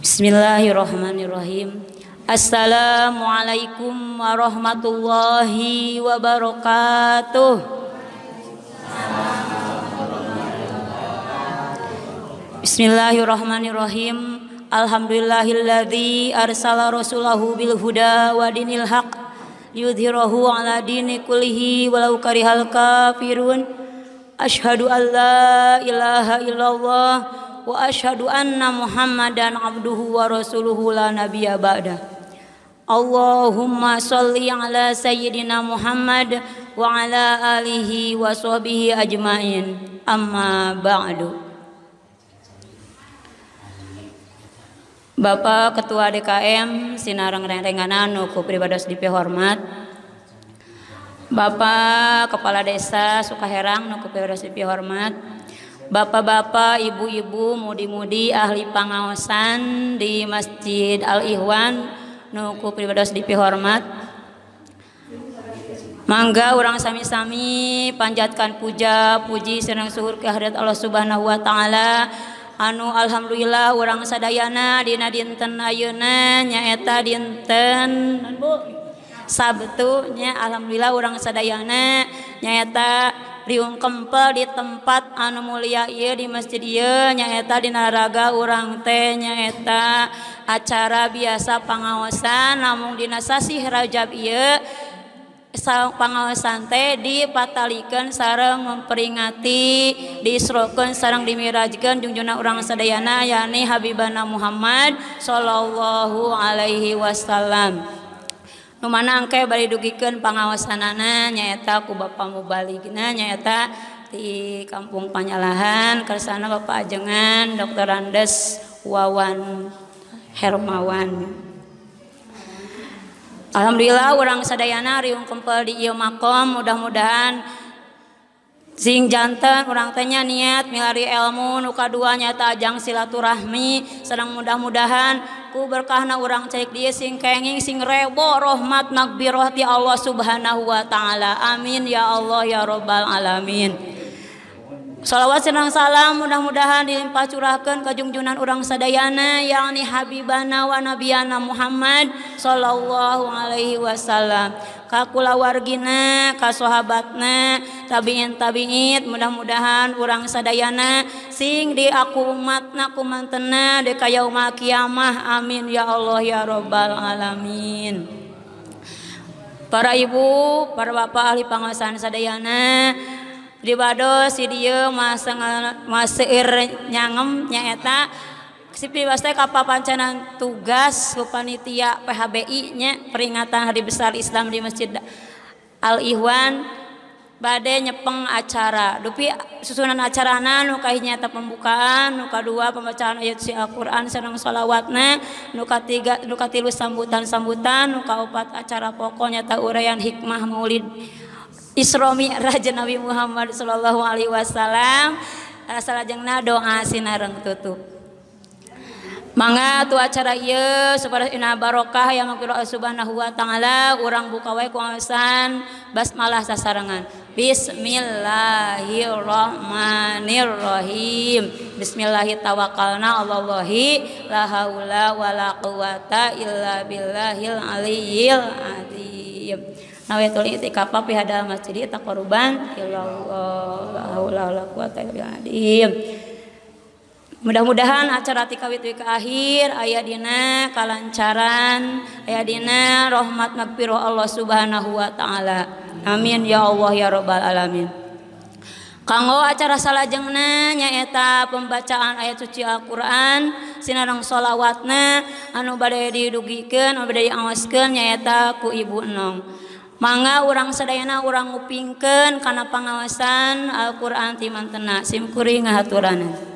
Bismillahirrahmanirrahim. Assalamualaikum warahmatullahi wabarakatuh. Bismillahirrahmanirrahim. Alhamdulillahilladzi arsala rasulahu bil huda wa dinil haq liyudhhirahu ala dini kullihi walau karihal kafirun. Ashadu an la ilaha illallah wa ashadu anna muhammadan abduhu wa rasuluhu la nabiya ba'da Allahumma salli ala sayyidina Muhammad wa ala alihi wa sahbihi ajmain amma ba'du Bapak Ketua DKM Sinarang Rengrenganan Nuku Pribadas Dipihormat hormat Bapak kepala desa Sukaherang nuku pridosi pihormat bapak-bapak ibu-ibu mudi-mudi ahli pangasan di masjid Al-ihwan nuku pribadosdi pihormat mangga urang sami-sami panjatkan puja puji Senang suhur keirat Allah Subhanahu wa ta'ala anu Alhamdulillah orangrangsadayana Dina dinten aunanyaeta dintenbu sebetulnya Alhamdullah orang sedayananyata Riung kempel di tempat anu mulia di masjidnyata di naraga orang tehnyata acara biasa pengawasan namun dinasasi Rajab I sang pengawasan teh dipattalikan sarang memperingati disrokun sarang dimirajkanjungjua orang Sedayana yakni Habibana Muhammad Shallallahu Alaihi Wasallam manangka bad dugiken pengaawasanana nyata ku bamubalikgina nyata di kampung Panyalahan karsana bajengan dokter Randes Wawan Hermawan Alhamdulillah orang saddayana Riung Kempel di Makom mudah-mudahan di sing janteng orang tanya niat milari elmun uka keduanya tajjang silaturahmi sedang mudah-mudahan ku berkaha orang cek dia singkenging sing rebo rahmat magbiohdi Allah subhanahu Wa ta'ala Amin ya Allah ya robbal alamin ya q salalawat senang salam mudah-mudahan dilimpacurahkan kejungjunan urang Sadayana yang nih Habbibanawanabiana Muhammad Shallallahu Alaihi Wasallam Kakulawargina kasso habatna tabiin tabiingit mudah-mudahan urang Sadayana sing di aku matnaku mantena dekayamak kiamah amin ya Allah ya robbal alamin para ibu para bapak ahli panasan Sadayana yang dosidioirnyangenyaeta siwa kapal pancanan tugas lupaitia phBnya peringatan had di besar Islam di masjidda al-ihwan badai nyepeng acara dupi susunan acarana mukanyata pembukaan muka 2 pembacaan ayaut si Alquran senang shalawatnya lka 3 lka tilu sambutan-sambutan muka opat acara pokok nyata uraian hikmah maulid romi Raja Nabi Muhammad Shallallahu Alaihi Wasallam asaljeng eh, nado ngain narang tutup manga tua acara ia seperti inna Barokah yang ma Subhanahu Wa ta'ala kurang bukawai konsan basmalah sasarangan Bismillarohmanirrohim Bismillahi tawakalna allahi laulawala wataahilil ji eh, mudah-mudahan acaratika witwi ke akhir aya dina kalancaran ayadina rahmat nafiroh Allah Subhanahuwa ta'ala amin ya Allah ya robbal alamin kanggo acara salah jengna nyata pembacaan ayat cuci Alquran Sinarang sholawatna anu bad diugiken nyata ku Ibuno Manga urang sedayana u ngupingken kana pengawasan Alquran timantena, S kurii ngahaturane.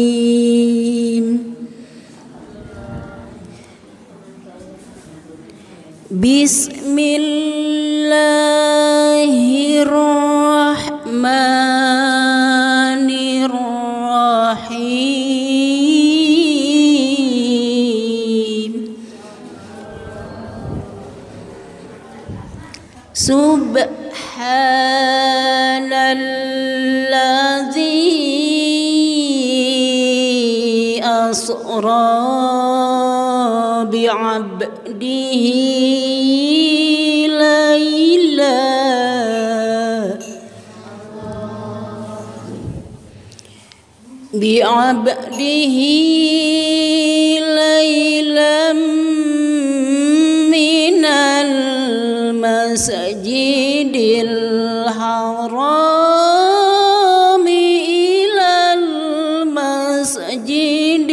بسم الله الرحمن الرحيم سبحان الذي أسرى بعبده بعبده ليلا من المسجد الحرام إلى المسجد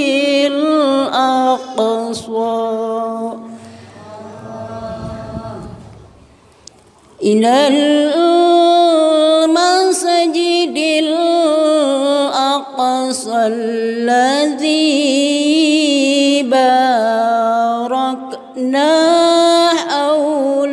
الأقصى إلى الذي باركنا حول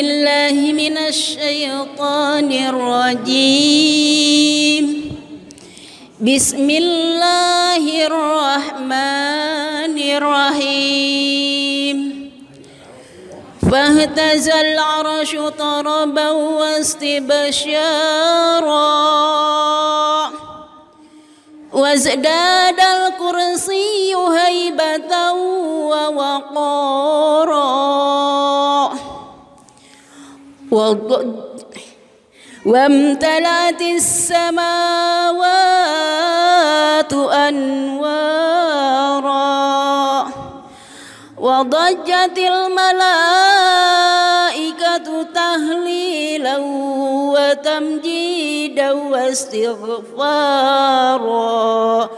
بالله من الشيطان الرجيم بسم الله الرحمن الرحيم فاهتز العرش طربا واستبشارا وازداد الكرسي هيبة ووقارا وامتلأت السماوات أنوارا وضجت الملائكة تهليلا وتمجيدا واستغفارا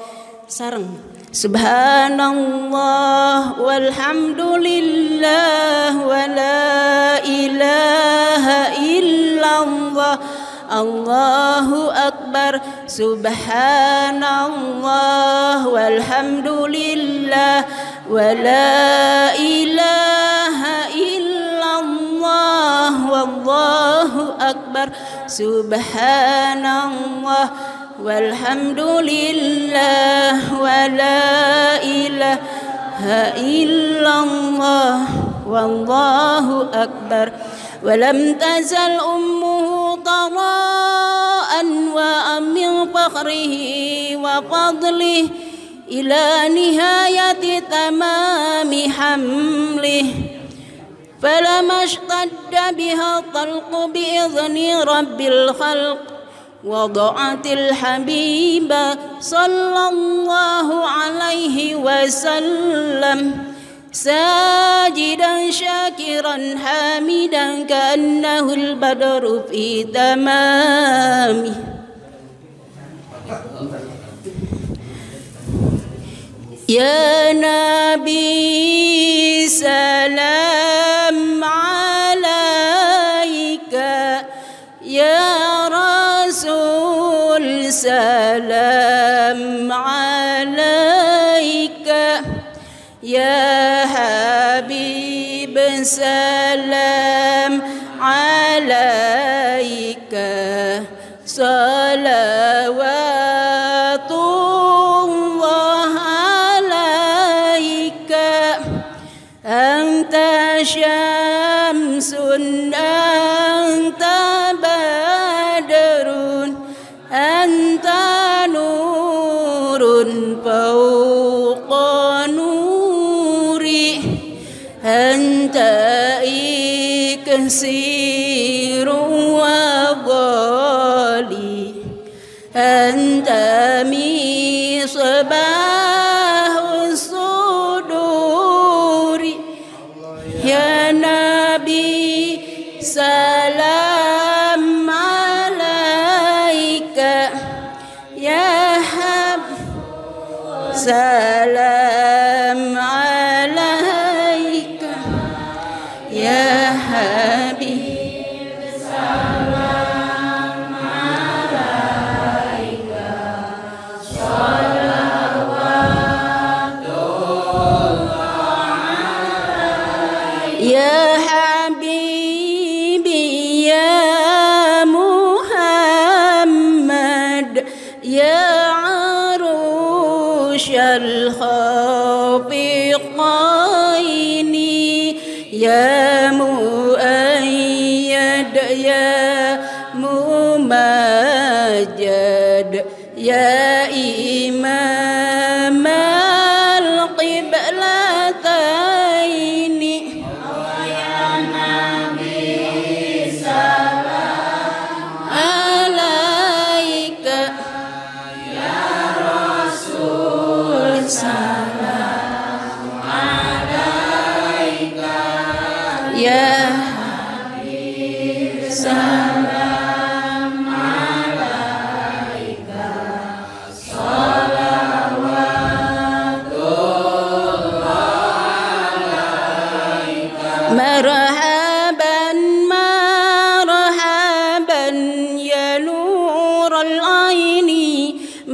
سرم سبحان الله والحمد لله ولا إله إلا الله الله أكبر سبحان الله والحمد لله ولا إله إلا الله والله أكبر سبحان الله والحمد لله ولا إله إلا الله والله أكبر ولم تزل أمه ضراء من فخره وفضله إلى نهاية تمام حمله فلما اشتد بها الطلق بإذن رب الخلق وضعت الحبيب صلى الله عليه وسلم ساجدا شاكرا حامدا كأنه البدر في تمامه يا نبي سلام عليك سلام عليك يا حبيب سلام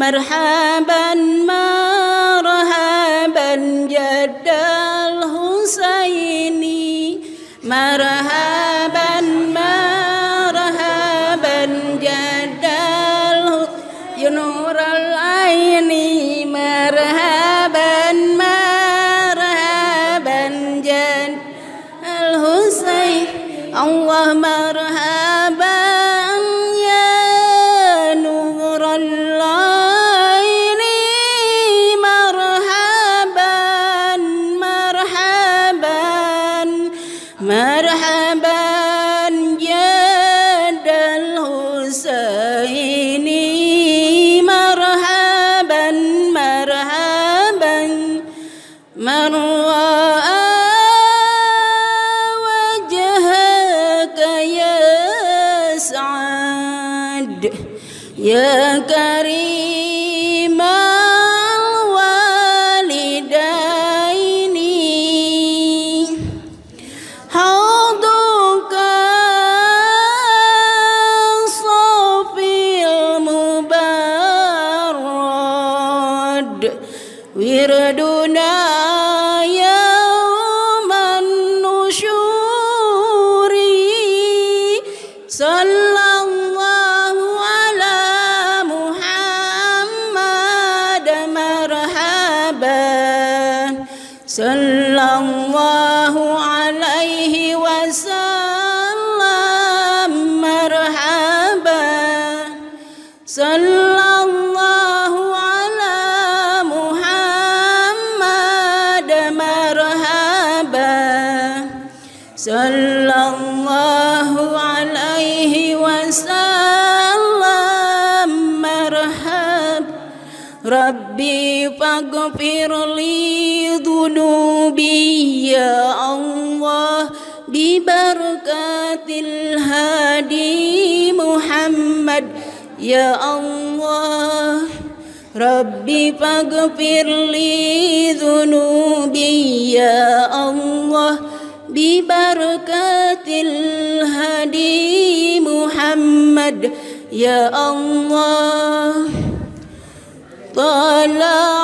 مرحبا ما شاء الله ببركات الهادي محمد يا الله ربي فاغفر لي ذنوبي يا الله ببركات الهادي محمد يا الله طلع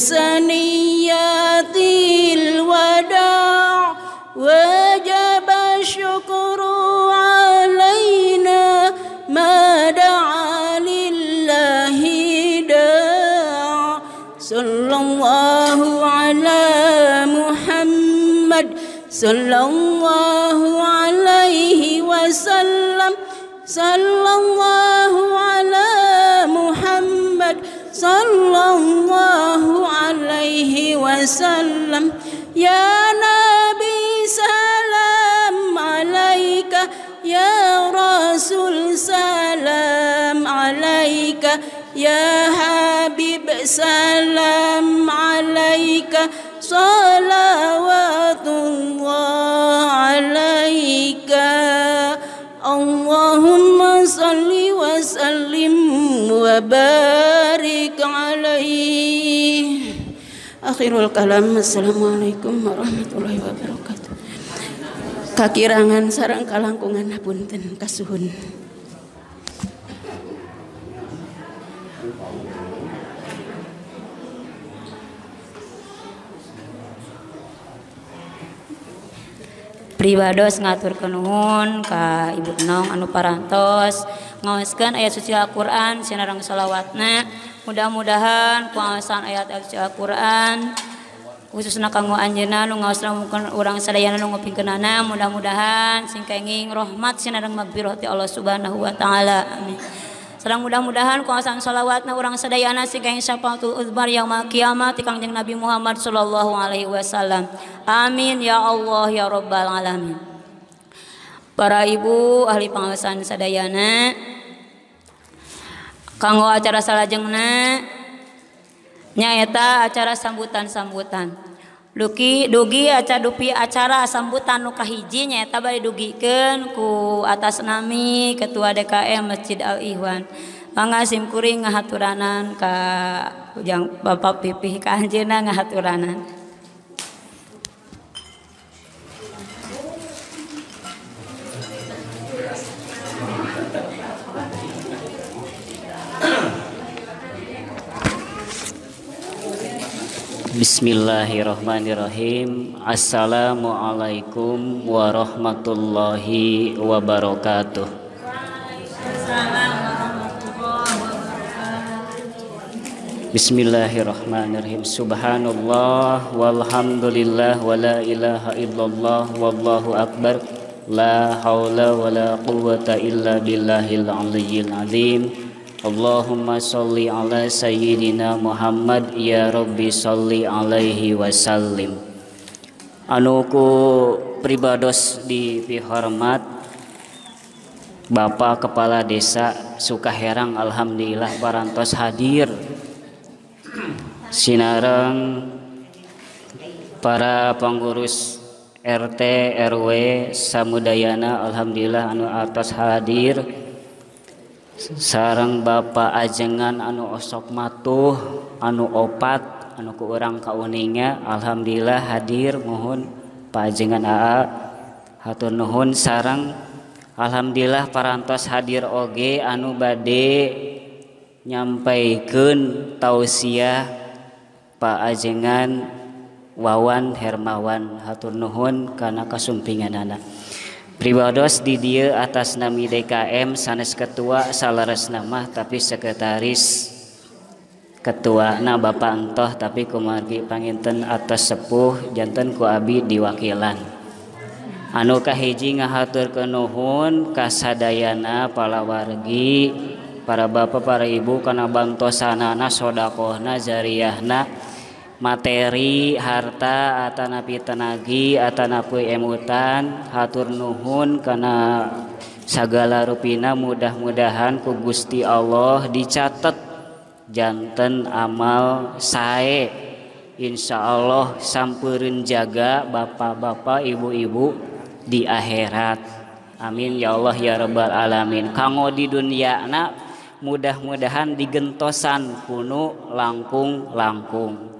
ثنيات الوداع وجب الشكر علينا ما دعا لله داع صلى الله على محمد صلى الله عليه وسلم صلى الله على محمد صلى الله وسلم يا نبي سلام عليك يا رسول سلام عليك يا حبيب سلام عليك صلوات الله عليك اللهم صل وسلم وبارك عليك akhirul kalam assalamualaikum warahmatullahi wabarakatuh kakirangan sarang kalangkungan ten kasuhun pribados ngatur kenuhun ka Ibu Nong anu parantos ngawaskan ayat suci Al-Qur'an sinarang salawatna. mudah-mudahan puasaasan ayat Alquran khususpi mudah-mudahan singmat Allah subhanahu Wa ta'ala Serang mudah-mudahan kuasa shalawat na orang sedayana si gangbar yang kiaangjeng Nabi Muhammad Shallallahu Alaihi Wasallam Amin ya Allah ya robbal alamin para ibu ahli panasan sedayana kita q panggo acara salah jengnanyata acara sambutan-sambutan Luki dugi acara dupi acara sambutan uka hijinyataugiken ku atas nami ketua DKM Masjid Al-Iwan manga simkuring ngahatturanan ka ujang ba pipih kahanjina ngahaturannan Bismillahirrahmanirrahim Assalamualaikum warahmatullahi wabarakatuh Bismillahirrahmanirrahim Subhanallah walhamdulillah wala ilaha illallah wallahu akbar La haula wala quwata illa billahil aliyyil azim Allahumma salli ala sayyidina Muhammad ya Rabbi salli alaihi wasallim anuku pribados di Bapak Kepala Desa Sukaherang Alhamdulillah barantos hadir Sinarang. para pengurus RT RW Samudayana Alhamdulillah anu atas hadir sarang ba ajengan anu osok matu anu opat anu kurang kauuningnya Alhamdulillah hadirnguhunn pajengan Aa hatun nuhun sarang Alhamdulillah parantas hadir oge anu bade nyampaikeun tauyah pajengan Wawan Hermawan hatun nuhunkana kasumpingan anak. Ridos didier atas Nami DKM sanes ketua Salesnamah tapi sekretaris ketua na batoh tapi kumargi paninten atas sepuhjannten kuabi diwakilan anukahhiji ngahaturken Nuhun kasadaana palawargi para bapak para ibu karena Bangto sana-ana shoda kohna Zaiyahna materi harta atanapitanagi Atanapu emutan Haur Nuhun karena segala ruina mudah-mudahan ku Gusti Allah dicatjannten amal sayae Insya Allah sampurun jaga bapak-bapak ibu-ibu di akhirat Amin ya Allah ya robbal alamin kamu di dunia anak mudah-mudahan digentsan kuno langkung langkung.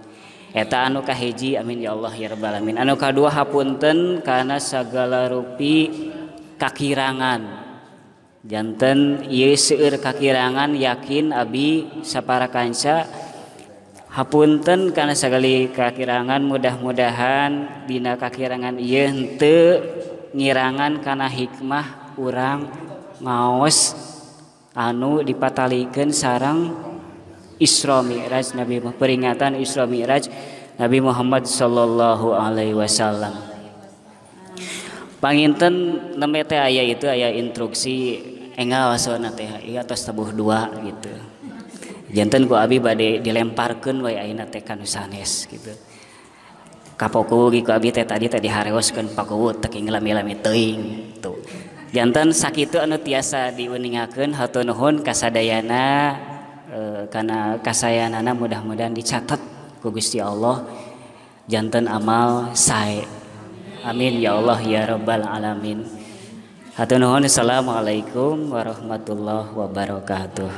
anukahji amin ya Allahhirbalmin anuka2 hapunten karena segala rui kakiranganjannten yusuur kakirangan yakin Abi Saparakanca hapunten karena segala kakirangan mudah-mudahanbinana kakirangan yente ngirangan karena hikmah kurang mauos anu dipalikan sarang ke Isra Mi'raj Nabi peringatan Isra Mi'raj Nabi Muhammad sallallahu alaihi wasallam panginten nembe teh aya itu aya instruksi enggal sona teh iya tos tabuh dua gitu jantan ku abi bade dilemparkeun we ayeuna teh ka sanes gitu kapoku gi abi teh tadi tadi hareoskeun pakowo teki ngelami-lami teuing tuh jantan sakitu anu tiasa diuningakeun hatur nuhun kasadayana e, karena kasayanana mudah-mudahan dicatat ku Gusti Allah jantan amal sae amin ya Allah ya rabbal alamin hatur nuhun assalamualaikum warahmatullahi wabarakatuh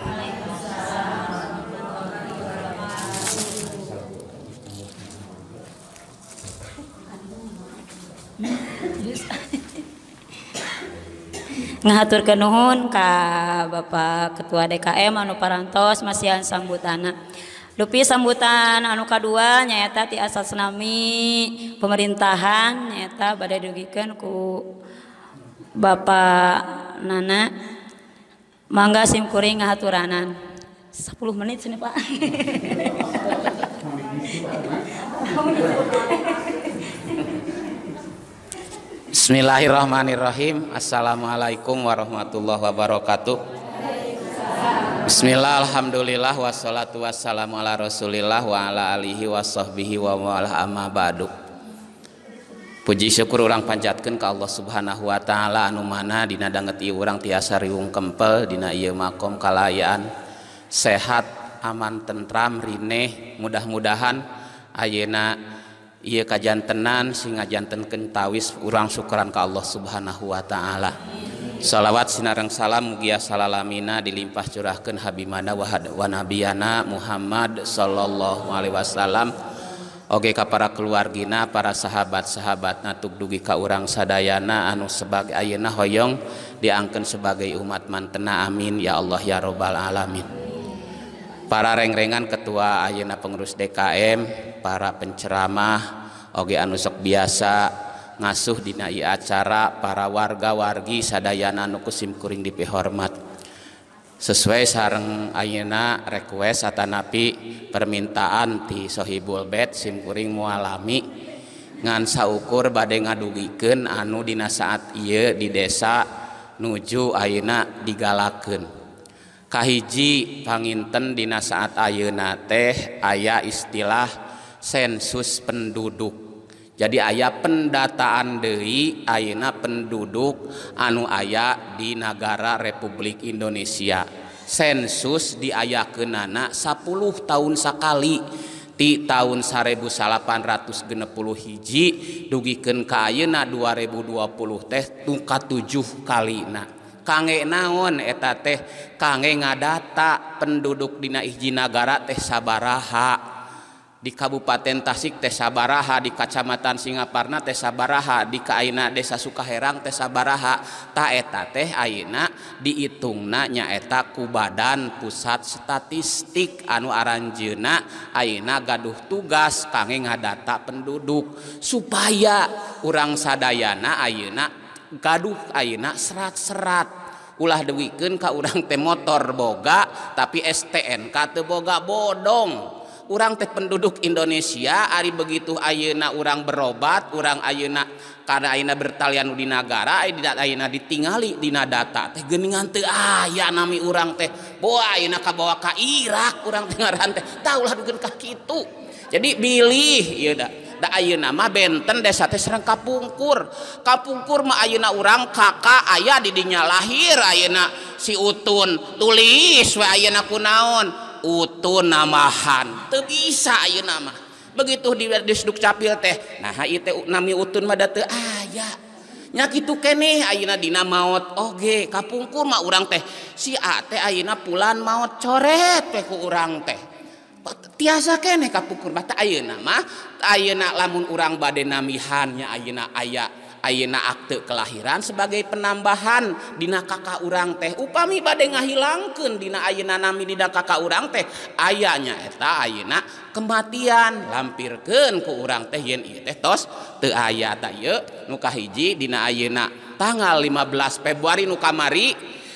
ngaaturken nuhun ka ba ketua DKM manu paras Masansambuana lupi sambutan anu kadu nyata tiasa tsunami pemerintahan nyata badai dugikan ku ba nana mangga simkuri ngahaturanan sepuluh menit sini Pak Bismillahirrahmanirrahim Assalamualaikum warahmatullahi wabarakatuh Bismillah alhamdulillah wassalatu wassalamu ala rasulillah wa ala alihi wa sahbihi wa wala amma ba'du Puji syukur orang panjatkan ke Allah subhanahu wa ta'ala anu mana dina dangeti orang tiasa riung kempel dina iya makom kalayaan sehat aman tentram rineh mudah-mudahan ayena q ia kajjan tenan singajan tenkentawis urang suukran ke Allah Subhanahu Wa ta'ala shalawat Sinarrang salam gisalamina dilimpah curahkan Habiimanadahwah Wabianyana Muhammad Shallallahu Alaihi Wasallam OGK para keluarga para sahabat-sahabat ngatuk dugi ka urang Sadayana anu sebagai ayeuna hoyong diken sebagai umat mantena amin ya Allah ya robbal alamin. rengrengan ketua Ayeuna pengurus DKM para penceramah Oge anus so biasa ngasuh dina ia acara para warga wargi Sadayana nuku simkuring dipihormat sesuai sareng ayena request satanapi permintaan dishohibulbet simkuring mualaami ngansa ukur bade ngaduugiken anu dina saat ye di desa nuju ayeuna di Galaken. hiji panginten Dinassa Ayeuna teh ayah istilah sensus penduduk jadi ayah pendataan dari ayena penduduk anu ayah di Nagara Republik Indonesia sensus di ayah kenak 10 tahun sakali di tahun sa 1810 hiji dugiken Kayeak 2020 teh tuka tujuh kali na kang naon eta teh kangge ngadatak penduduk Dina Iinagara Tsa Barha di Kabupaten Tasik Tsa Baraha di Kacamatan Singapaparna Tsa Baraha di kaina Desa Sukaherang Tsa Baraha taeta teh Aina di ittungnyaeta kubadan pusat statistik Anu Aranjuna Aina gadduh tugas kangge ngadatak penduduk supaya urangsadayana Ayuna kaduh ayeak serat-serat ulah dewiken Ka u teh motor Boga tapi STNK tuhboga bodong urang teh penduduk Indonesia Ari begitu ayeuna urang berobat urang ayeuna karena aina bertalyan udina negarauna ditingali di data teh gening aya ah, nami urang teh buak ka bawa Ka Irak kurang Tegaraan teh tahulah dugenkak gitu jadi pilih ya auna benten desatesrengkapungkur kapungkurmah auna urang kakak aya didinya lahir auna si utun tulis wa Auna pun naon ututu namaahan tekisa Auna begitu diduk capil teh ut ayanya gitu ke nih auna dina mautge kapungkurmah urang teh site auna pulan maut coret tehku urang teh tiasa kenek kapuku bata ayeak lamun urang baden naminya ayeak ayat ayeakkte kelahiran sebagai penambahan Dina kakak urang teh upami badde ngahilangke Dina ayena Namdah kakak urang teh ayahnyaeta ayeak kematian lamppirken ke urang teh aya ka hiji Dina ayeak tanggal 15 Februari nukamari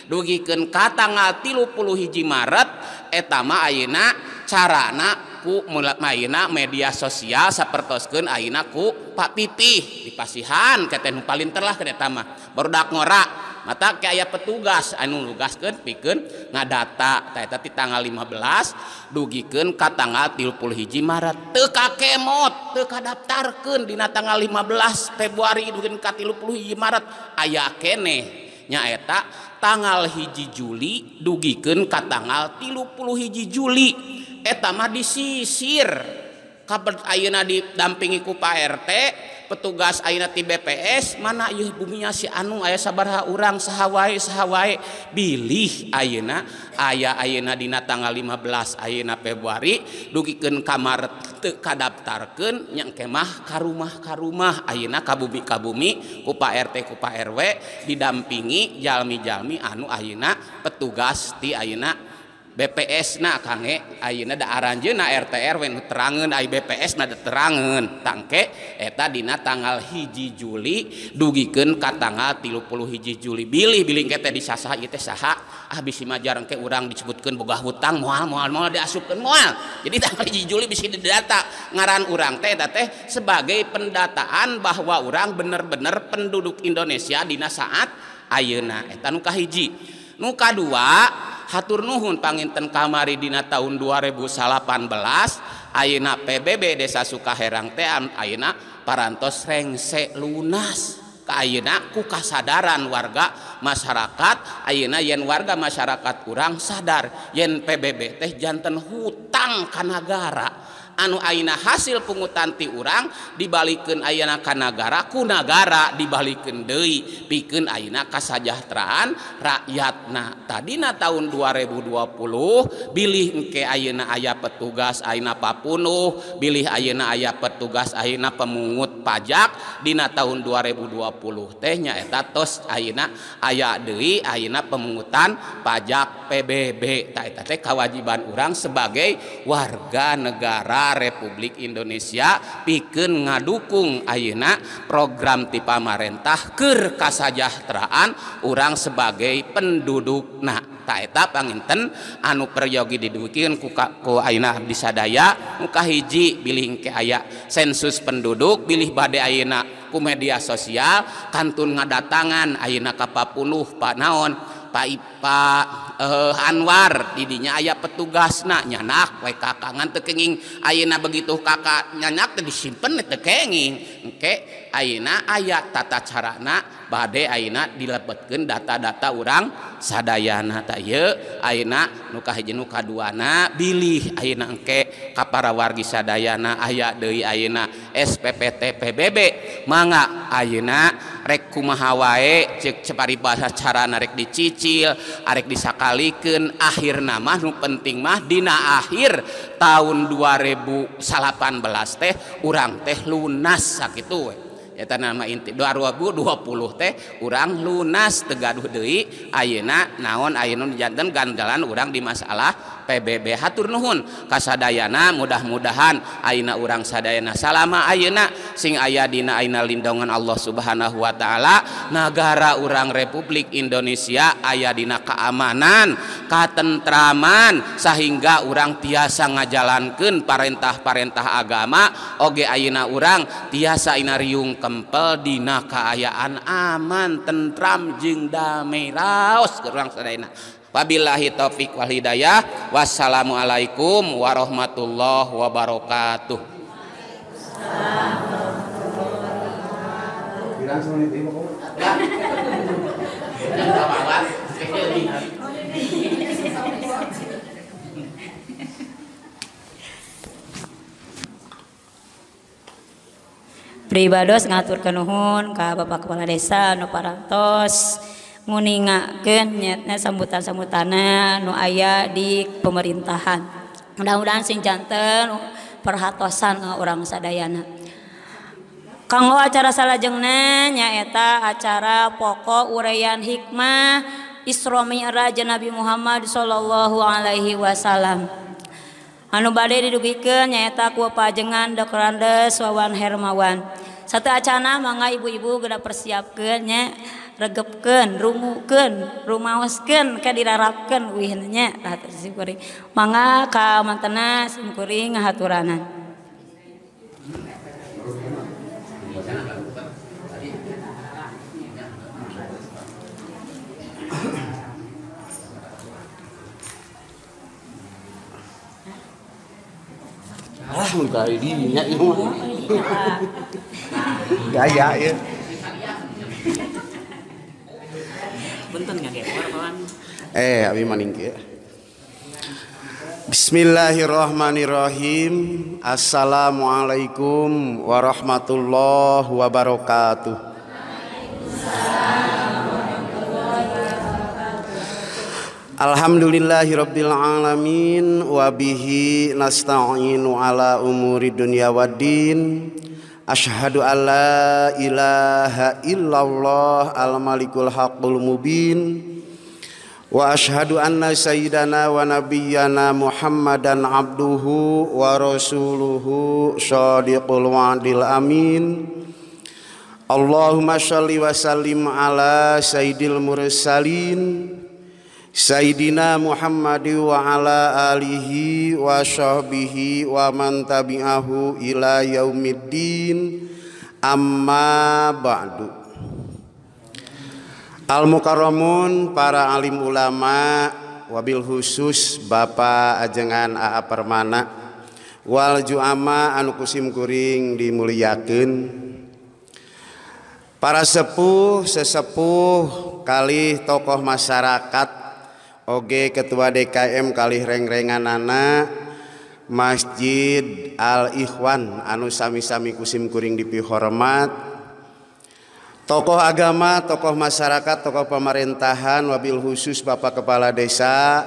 dugiken kata nga tilupul hiji Maret etama ayeak ke cara anakku maina media sosial sapertosken Ainaku Pak pipi dipasihan keten paling telah keama berdak ngoora mata ke aya petugas anugagasken piken nga data tanggal 15 dugiken katanggaltilpul hijji Maret tekak Keot te adaptararkandina tanggal 15 Februari dugen kaluji Maret aya kene nyaeta tanggal hiji Juli dugiken kata tanggal tilupul Hiji Juli tama disisir kabar ayeuna diampingi kupa RT petugas ayeina di BPS mana yuh buminya si anu aya sabarha urang sahwai sahwai bilih Ayeuna aya ayena dina tanggal 15 Ayeuna Februari dugikenun kamar adaptarkannyang kemah kar rumah kar rumah ayeuna kabumi kabumi kupa RT kupa RW didampingijalmijami anu ayeuna petugas di ayeuna di BPS nah kang Auna adanje na RTR terangan ibPS nada terangan tangkek tadi Di tanggal hiji Juli dugiken kata tanggal tilu hiji Juli Billy ke dis habis ah, majarang ke urang disebutkan ga hutang askan mual jadi tagal Juli sini data ngaran urang teh teh sebagai pendataan bahwa orang bener-benbenar penduduk Indonesia nas saat Ayeunatan muka hiji muka dua di Haur Nuhun Panginten Kamari Dina tahun 2018 Aina PBB Des desa Suka Herang tean Aina parantos rengsek lunas kainak kukasadaran warga masyarakat Aina yen warga masyarakat kurang sadar yen PBB tehjannten Huang Kanagara. anu aina hasil penguutan tiurang dibalikkan a Kangara kunagara dibalikin Dewi pikun Aina kesajahteraan rakyat Nah tadina tahun 2020 bilih ke Auna Ayh petugas Aina apapunuh pilihih Ayena Ayh petugas Aina pemgut pajak Dina tahun 2020 tehnyatato Aina aya Dewi Aina pemungutan pajak PBB kawajiban urang sebagai warga negara Republik Indonesia piken ngadukung Ayeuna program tipa pamarentah ker kasajahteraan orang sebagai penduduk nah taeta panginten anu peryogi didukin kuka ku aina disadaya muka hiji bilih ke ayak sensus penduduk bilih badai ayeuna ku media sosial kantun ngadatangan ayeuna kapapuluh Naon. punya APA eh Anwar didinya aya petugasnak nyanak wai kakangan tekenging ayena begitu kakak nyanya ke disimpen tekenging oke ya Aina ayayak tata cara anak badai aak dilepetken data-data urang Sadayana tay Aak nukah kaduana Billy aakngkek kaparwargi Sadayana aya Dewi ayena SPpppBB manga Ayeuna Rekuumawae cek ceari bahasa caranarek dicicil are disakalikenhir namamahnu penting mahdina akhir tahun 2018 teh urang teh lunas sakit weh an inti 20 urang lunas Tegaduh Dewi ayena naon aun jaden ganggalan urang di masalah PBB hat tur Nuhun kasadaana mudah-mudahan Aina urang Sadayana Salama Ayeak sing ayah dina aina lindo lindungan Allah subhanahu Wa Ta'ala negara urang Republik Indonesia aya dina keamanan katentraman sehingga urang tiasa ngajalanke partah-parententah agama Oge Aina urang tiasa inarium kempel Di keayaan aman tentram jing da mei raus kurang Serena Wabillahi taufik wal hidayah. Wassalamualaikum warahmatullahi wabarakatuh. Pribados ngatur kenuhun ke Bapak Kepala Desa Nuparantos. ingnye eh, sambutan-sbutana nu aya di pemerintahan mudah-mudahan singjanten perhatsan orang eh, saddayana kanggo acara salah jengne nyaeta acara pokok uraian hikmah isromi Raja Nabi Muhammad Shallallahu Alaihi Wasallam an badle didugi ke nyata gua pajenngan de Wawan Hermawan satu Acana manga ibu-ibu tidakda persiap kenya anak regepken rumuken rumausken ke dirarapkan wihnya kuring manga ka mantena simkuring ngahaturanan Ah, kali dinya iya. Gaya ya punten nggak Eh, abi maningke. Bismillahirrahmanirrahim. Assalamualaikum warahmatullahi wabarakatuh. Alhamdulillahirabbil alamin wa bihi nasta'inu ala umuri dunya waddin. Ashadu an la ilaha illallah al-malikul haqqul mubin Wa ashadu anna sayyidana wa nabiyyana muhammadan abduhu wa rasuluhu shadiqul waadil amin Allahumma shalli wa sallim ala sayyidil mursalin Sayyidina Muhammadi wa ala alihi wa sahbihi wa man tabi'ahu ila yaumiddin amma ba'du Al Mukarramun para alim ulama wabil khusus Bapak Ajengan AA Permana wal juama anu kusim kuring dimuliakeun para sepuh sesepuh kali tokoh masyarakat Oke, Ketua DKM kali Reng-rengan anak Masjid Al-Ikhwan anu sami-sami kusim kuring Hormat, tokoh agama, tokoh masyarakat, tokoh pemerintahan wabil khusus Bapak Kepala Desa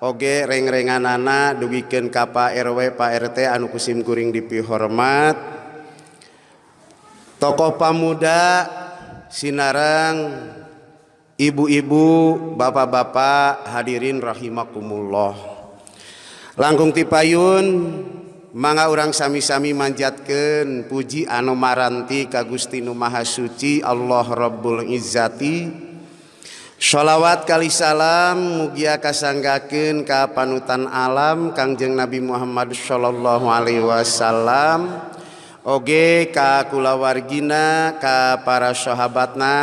Oge Reng-rengan Nana dugikan Kapa RW Pak RT anu kusim kuring Hormat, tokoh pemuda Sinarang ibu-ibu bapak-bapak hadirin rohhimakumullah langkung tipayun manga orangrang sami-sami manjatatkan puji Anu Maranti Kagusti Nu Maha suci Allah robbul Izatisholawat kaliihsalam mugia kasanggaken ka panutan alam Kangjeng Nabi Muhammad Shallallahu Alaihi Wasallam Oge kakulawargina ka para sahabathabbat na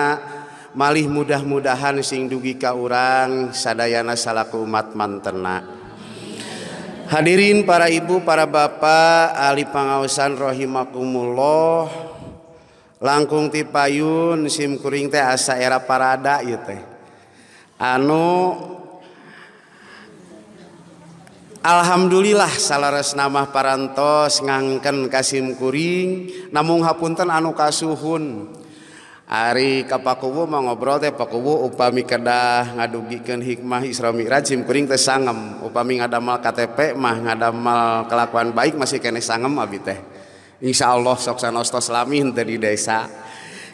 malih mudah-mudahan sing dugi kaurang saddayana salaku umat man tennak hadirin para ibu para bapak Ali pangausan rohhimakumullah langkung tipayun simkuring teh asa para anu Alhamdulillah salaras namamah paras ngaken Kasimkuring namung hapunten anu kasuhun ya kapakkubu mau ngobrol tepakbu upami kedah ngadugiken hikmah Isra migra simkuringtesangeem upami ngadamel KTP mah ngadamel kelakuan baik masih kene sangem teh Insya Allah soksana nosostalamin tadi desa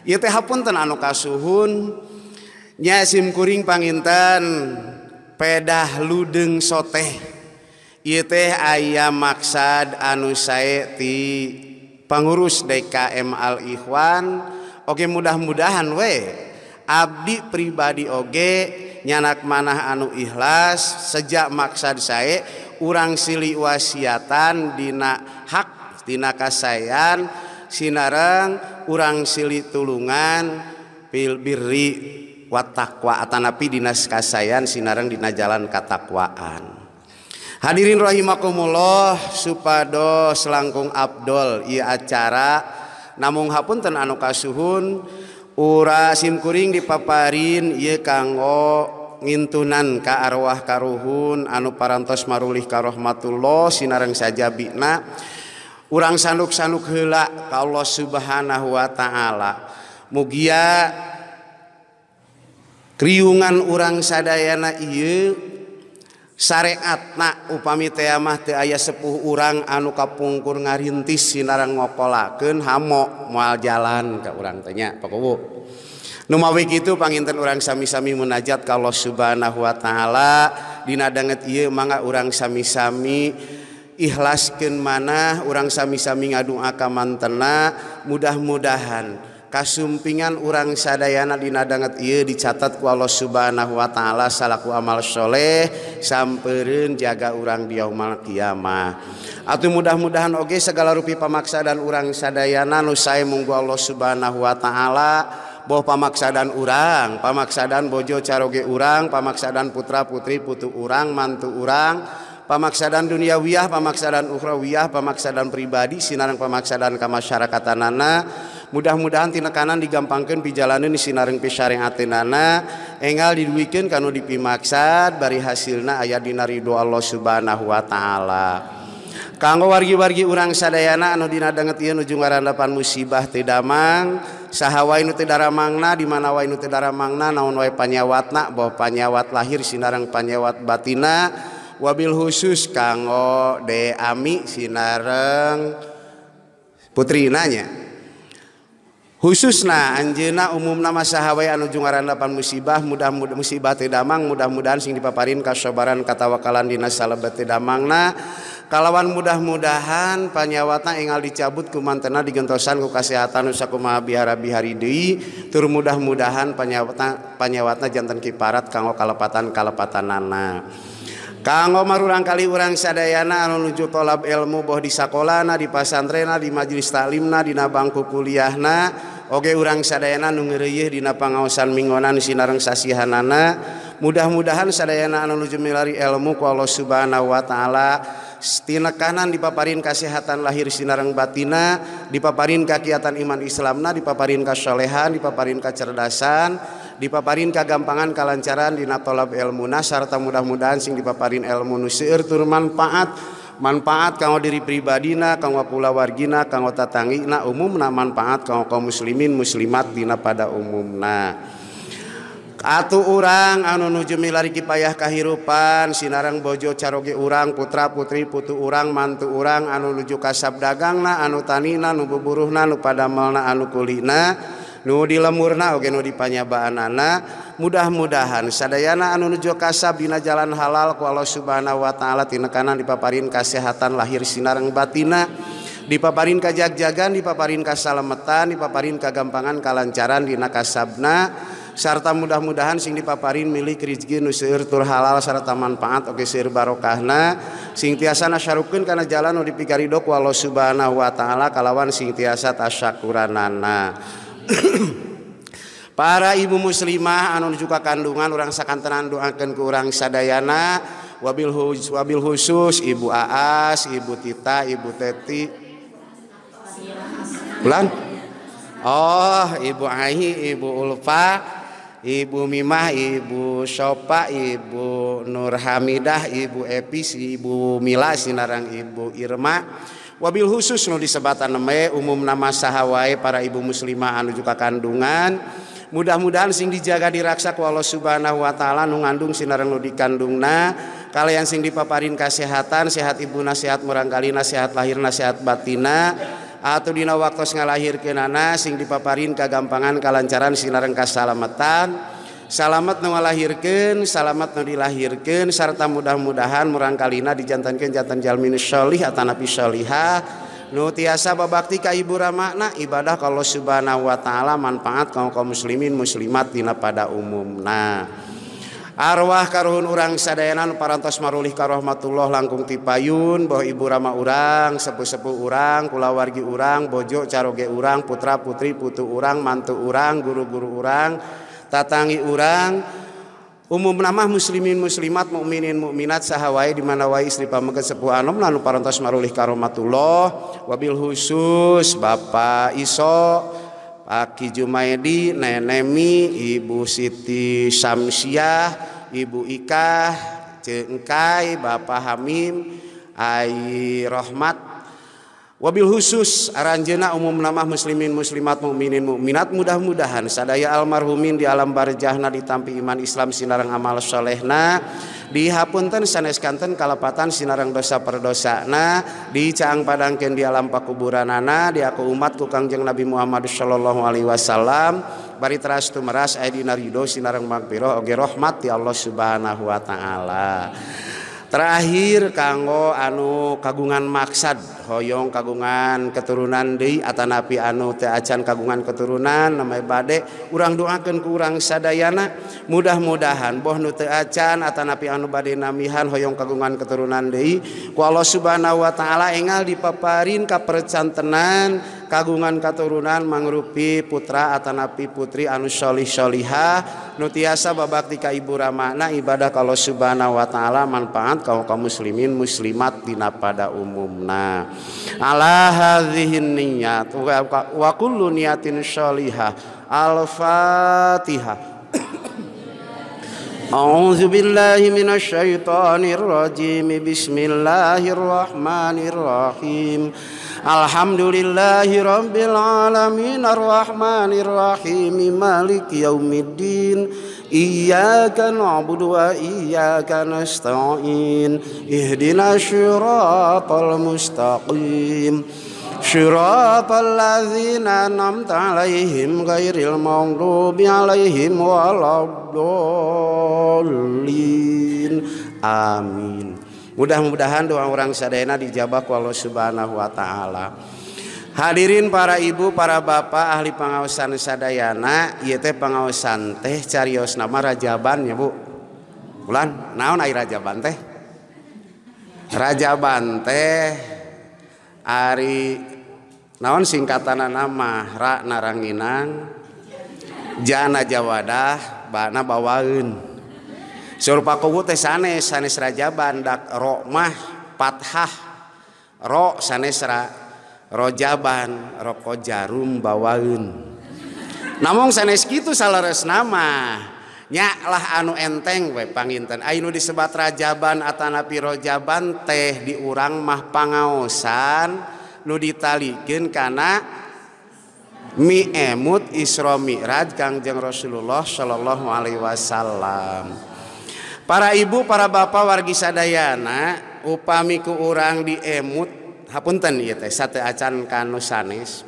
Y pun ten anu kasuhunnya simkuring panintan pedah ludeng soteh Y ayam maksad anu sayti pengurus DK alihwan mudah-mudahan we Abdi pribadi OG nyanak mana anu ikhlas sejak makad saya urangsili wasitan Dina haktinana kasayyan Sinarrang urangsilitullungan pilbiri watakwa Atatanpi Dinas Kasayyan Sinarrang Dina jalanlan katakwaan hadirin rohimakumullah supados Langkung Abdul ia acara di namun hapun ten anu kas suun ura simkuring dipapaaparin ia kanggo ngintunan ka arwah karuhun anu parantos maruliih karohmatullah Sinarrang saja Bina urang sanuk-sanukkhlak Allah Subhanahu Wa ta'ala mugia Hai kriungan urang saddayana eu sare atnak upami te mah te ayah sepuh urang anu kapungkur ngarintis sinaran ngopola ke hamok mual jalan kerangnya pak Numawi gitupanginten urang sami-sami menajat kalau subhanahuwa ta'ala dindangget eu manga urang sami-sami hlas ke mana urang sami-sami ngaddu akaman tena mudah-mudahan. kasumpingan urang Sadayana diat ia dicatatku Allah Subhanahu Wa Ta'ala salaku amalsholeh samperen jaga urang dimal kiamah atau mudah-mudahan OG segala rui pemaksa dan urang Sadayana nusai Mnggu Allah subhanahu Wa Ta'ala boh pamaksa dan urang pamaksa dan bojo carooge urang pamaksa dan putra-putri putu urang mantu urang pamaksa dan duniawiyah pemaksa dan uhrawiyah pemaksa dan pribadi Sinarang pemaksa dan kemasyarakatan nana dan mudah-mudahan tina kanan digagampangangkan pijalani di Sinarereng pisareng Atenana engal diikiian kan dipimaksad bari hasilnya ayah dina Ridho Allah subhanahu Wa Ta'ala kanggo wargi-wargi urang Sadayana anudina ujung ranapan musibah tedamang sahwa Nu Teda magna di mana wana na wawat bahwanyawat lahir Sinarrang panyewat batinawabbil khusus kanggo de Sinareng putrinya khususna Anjena umum nama sahway anu jungaran lapan musibah mudah mudah musibah Damang mudah-mudahan sing dipaparin kasobaran katawakalan dinas salebet Damangna kalawan mudah-mudahan panyawatan enggal dicabut ku mantena digentosan ku kesehatan usaha kumaha bihara bihari deui tur mudah-mudahan panyawatan panyawatna jantan kiparat kanggo kalepatan kalepatanana Kagomar urangkali urang Sadayana an luju kob ilmu Boh di sekolahna di Pasantrena di Majelistalimna Dina Bangkukuliahna Oge urang Sadayana nyih Dina panausanminggonan Sinarerangsasihanana mudah-mudahan sedayana an luju milari ilmu Ku Allah Subhanahu Wa Ta'ala setine kanan dipaparin kesehatan lahir Sinarerangng battina dipaparin kakiatan iman Islamna dipaparin kasholehhan dipaparin kacerdasan di dipparin kagamampangan kalancaran Dina tolab El Muna sarta mudah-mudahan sing dipaparin Elmu Nusir turmanfaat manfaat kamu diri pribadi kamugo pula wargina Kagota tangina umumna manfaat Ka kaum muslimin muslimat dina pada umumna Katu urang anu nuju milariki payah kahirpan Sinarrang bojo carooge urang putraputri putu urang mantu urang anu luju kasab dagang na an Tanina nububururuh nanu pada malna anu kulina di lemurna oke dipnyaan Nana mudah-mudahan Sadayana anu Nujo kasabbina jalan halal kalaulau Subhanahu Wa ta'ala tinkanan di papaaparin kassehaatan lahir Sinarrang battina dipapaaparin kajjakjagan di paparin kasalemetan dip papaaparin kagampangan kalancaran Dina kasabna serta mudah-mudahan sing dipaparin milik Rigin Nusuur tur halal sarta manfaat Oke sir Barokahna singtiasa nasrupkin karena jalan di Pikarho Allah Subhanahu Wa ta'ala kalawan singtiasa tasayaku nana di para ibu muslimah anu juga kandungan orang sakantenan doakan ke orang sadayana wabil khusus, wabil khusus ibu Aas, ibu Tita, ibu Teti. Bulan? Oh, ibu Ahi, ibu Ulfa, ibu Mimah, ibu Sopa, ibu Nur Hamidah, ibu Epis, ibu Mila, sinarang ibu Irma wabil khusus nu disebatan me, umum nama sahawai para ibu muslimah anu juga kandungan mudah-mudahan sing dijaga diraksa ku Allah subhanahu wa ta'ala nu ngandung sinareng nu dikandungna kalian sing dipaparin kesehatan sehat ibu nasihat murangkali sehat lahir nasihat batina atau dina waktu ngalahir kenana sing dipaparin kagampangan kalancaran sinarang kasalamatan Salt nulahhirkan salat Nudi lahirken serta mudah-mudahan murang Kalina dijantanken Jatanjalmin Sholih atan Nabisholiah Nutiasa babakti Ka Ibura makna ibadah kalau Subhanahu Wa ta'ala manfaat kaum kaum muslimin muslimat dina pada umumna arwah karun urangsadanan paratos marulih karohmatullah langkung Tiayun ba Ibu Rama urang seppu-sepu urang pulawargi urang Bojok caroge urang putra-putri putu urang mantu urang guru-guru urang dan tinggal tatagi urang umum menamah muslimin muslimat mukkminin mukminat sahwai dimana wai istri pamgangeppu anom lalu paraon tas marih Karmatullah wabil khusus Bapak Io Paki Jumadi nemi Ibu Siti Sysyah Ibu Ikah cengkai Bapak Hammin Ahiriromat wabil khusus aranjena umum nama muslimin muslimat mukminin mukminat mudah-mudahan sadaya almarhumin di alam barjahna ditampi iman Islam sinarang amal solehna dihapunten sanes kanten kalapatan sinarang dosa per dosa padangkeun di alam pakuburanana di aku umat ku Kangjeng Nabi Muhammad Shallallahu alaihi wasallam bari teras meras aya yudo sinarang magfirah oge rahmat Allah subhanahu wa taala tinggal terakhir kanggo anu kagungan maksad hoyong kagungan keturunan De Atanapi anu teacan kagungan keturunan namanya e badek urang doa keun kurang saddayana mudah-mudahan bohnutcan ana napi anu badai naihan hoyong kagungan keturunan Dehi ku Allah Subhanahu Wa Ta'ala enal dipaparin kap percantenan dan kagungan keturunan mangrupi putra atanapi putri anu sholih sholihah nutiasa babakti ka ibu ramana ibadah kalau subhanahu wa ta'ala manfaat kaum kaum muslimin muslimat dina pada umumna ala hadhihin niyat wa kullu niyatin sholihah al-fatihah أعوذ بالله من الشيطان الرجيم بسم الله الرحمن الرحيم Alhamdulillahi Rabbil Alamin Ar-Rahmanir Rahim Malik Yaumiddin Iyaka na'budu wa iyaka nasta'in Ihdina syiratal mustaqim صراط الذين أنعمت عليهم غير المغضوب عليهم ولا الضالين Amin -mudahan doang orang sadena di Jabak Wallau Subhanahu Wa Ta'ala hadirin para ibu para bapak ahli pengasan Sadayana yet pengausan teh nama Rajaban yabu bulan naon Rajaban teh Rajaban teh Ari naon singkatana nama Ra Naranginan Jana Jawadah Bana bawaun q Surte sanes sanes jaban dakrok mah patharok sanesra jabanrokko jarum bawaun Namong sanesski itu salas namanyalah anu enteng wepanginten Au disebat jaban Atanapi jaban teh diurang mahpangausan nuditali gen kana Mimut issromi Ragang jeung Rasulullah Shallallahu Alaihi Wasallam para ibu para bapak wargi sadayana upamiku urang diemut hapunten ieu teh sate acan kanu sanes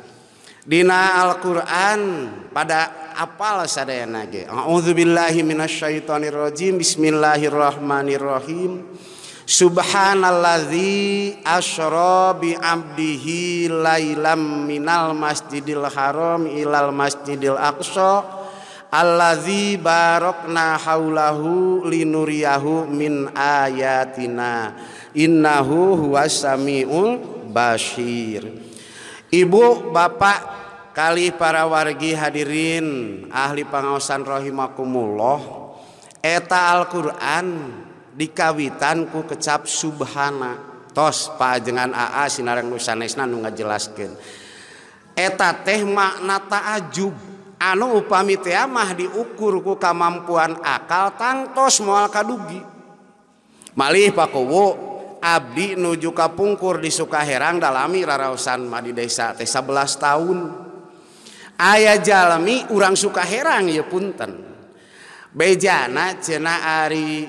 dina Al-Qur'an pada apal sadayana ge auzubillahi minasyaitonirrajim bismillahirrahmanirrahim Subhanalladzi asyra bi abdihi lailam minal masjidil haram ilal masjidil aqsa Allazi barokna haulahu linuriyahu min ayatina Innahu huwas bashir Ibu, bapak, kali para wargi hadirin ahli pengawasan rohimakumullah Eta Alquran dikawitanku kecap Subhana tos pak pajengan AA Sinarang Nusanesna nu jelaskan Eta teh makna ta'ajub upami timah diukurku kemampuan akal tangtos muaalkadgi malih Pakowo Abdi nuju kapungkur di Sukaherang dalammi rarausan Madi desa 11 tahun ayah jalami urang Sukaherang ya Puten bejana cena Ari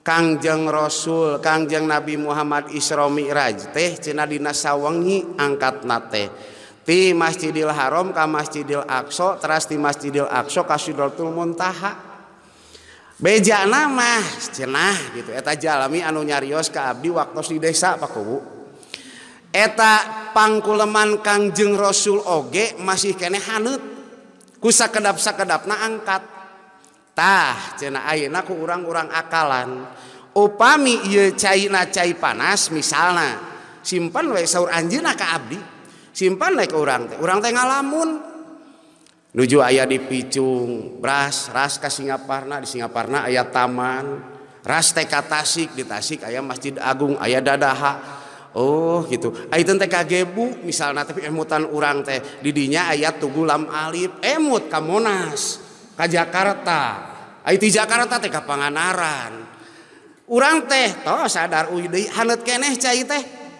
Kangjeng Rasul Kangjeng Nabi Muhammad Isromiraj teh cenadinasa wengi angkat nate masjidil Haram kam Masjidil Aqso terassti Masjidil Aqso kasihtul muntaha beja nama cenah gitu eta jalanmi anu nyarius ka Abdi waktu di desa pak eta pangkulman kangjeng Raul Oge masih kene hanut kusa kedapsa kedapna angkattah cena aku orang-orang akalan upami cair panas misalnya simpan Anjna ke Abdi simpan naik orang teh orang teh ngalamun lucu ayah di picung brushras rasska Singapaparna di Singapaparna ayat taman raste kataik di Taik ayam masjid Agung ayah dadaha Oh gitu A TKGbu misalnya tapi emutan urang teh didinya ayat tugu lam alib emut kamus Ka Jakarta Jakarta TK panganaran u teh toh sadar keeh cair tehh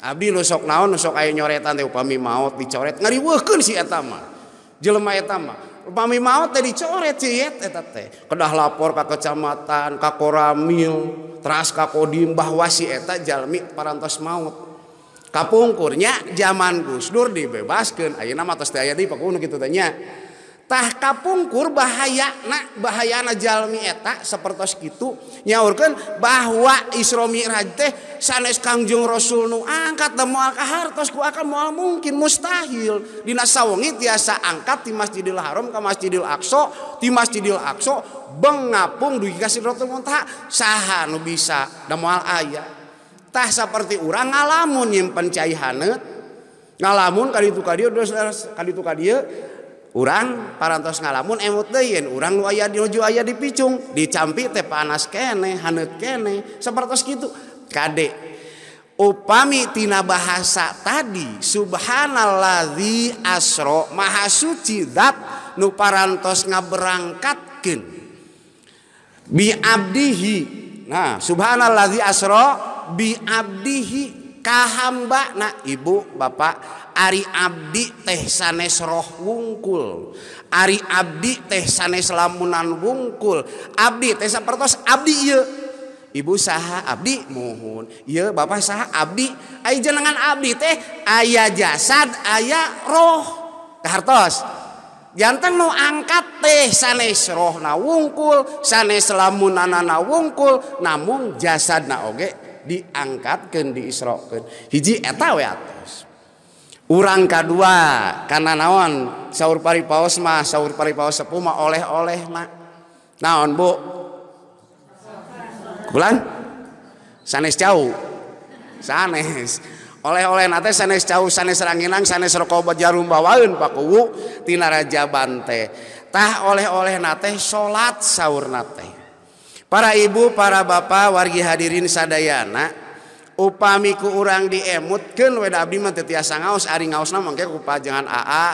tinggal Ab nusok naon nusok aya nyoretan teh upami maut dicoret ngerri si upami maut teh dicoret ciet eteta kedah lapor ka kocamatan Kakorail trasas kapmbahwaeta Jamit parantos maut kapungkurnya zaman Gus Dur dibebaskan aya nama atas di pak gitu tanya kapungkur bahayanak bahaya najjalmi etak seperti segitu nyawurkan bahwa Iromirajih sanes Kangjung Rasul Nu angkattemualhartosku akan maal mungkin mustahil Dinassa wonngi tiasa angkat di Masjidil Haram ke Masjidil Akqso di Masjidil Akqso Benpung dikasih rotul sahhan bisa ayaahtah seperti orang ngalamun pencaihanaet ngalamun itu parantos ngalamun ang lu di luju ayah dipicung dicampi teh panas kene hanet kene seperti gitu Kadek upamitina bahasa tadi subhana ladzi Asro ma suuci nu paras nga berangkatkin biabdihi nah Subhan lazi Asro biabdihi kahambak na ibu ba Ari Abdi teh sanes roh wungkul Ari Abdi teh sanes lamunan wungkul Abdi tehsa pertos Abdi Ibu saha Abdi mohun y Bapak sah Abdi aya jenengan Abdi teh aya jasad aya roh kehartosjanteng nu angkat teh sanes roh na wungkul sanes lamunan nana wungkul namun jasad na oke diangkatkan diisrokan hiji etawe atas urang kedua karena naon sahur pari paus mah sahur pari paus sepuh mah oleh oleh mah naon bu bulan sanes jauh sanes oleh oleh nate sanes jauh sanes ranginang sanes rokobat jarum bawaun pakuwu tina raja bante tah oleh oleh nate solat sahur nate punya para ibu para bapak wargi hadirin Sadayana upamiku urang diemut keasaa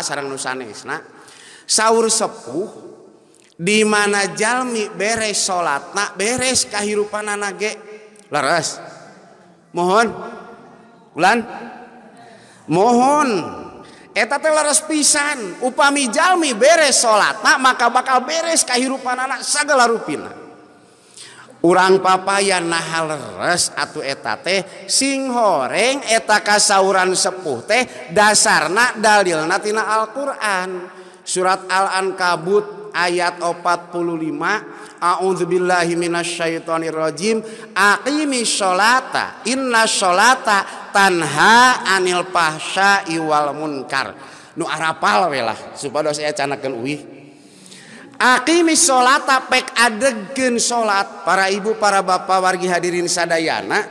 sarang nusanes sauur sepuh di manajalmi beres salatnak beres kahi ge leras mohon bulan mohon eteta leras pisan upami jalmi beres salatnak maka bakal beres kahir rupan anak saga la ruina orang papaya nahal res atau etate sing horeng eta kasauran sepuh teh dasarna dalil tina Al-Qur'an surat Al-Ankabut ayat 45 A'udzubillahi minasyaitonirrajim aqimis sholata inna sholata tanha anil pasha iwal munkar nu arapal we supados saya canakeun uih salatk adegen salat para ibu para bapak wargi hadirin Sadayanadinaeta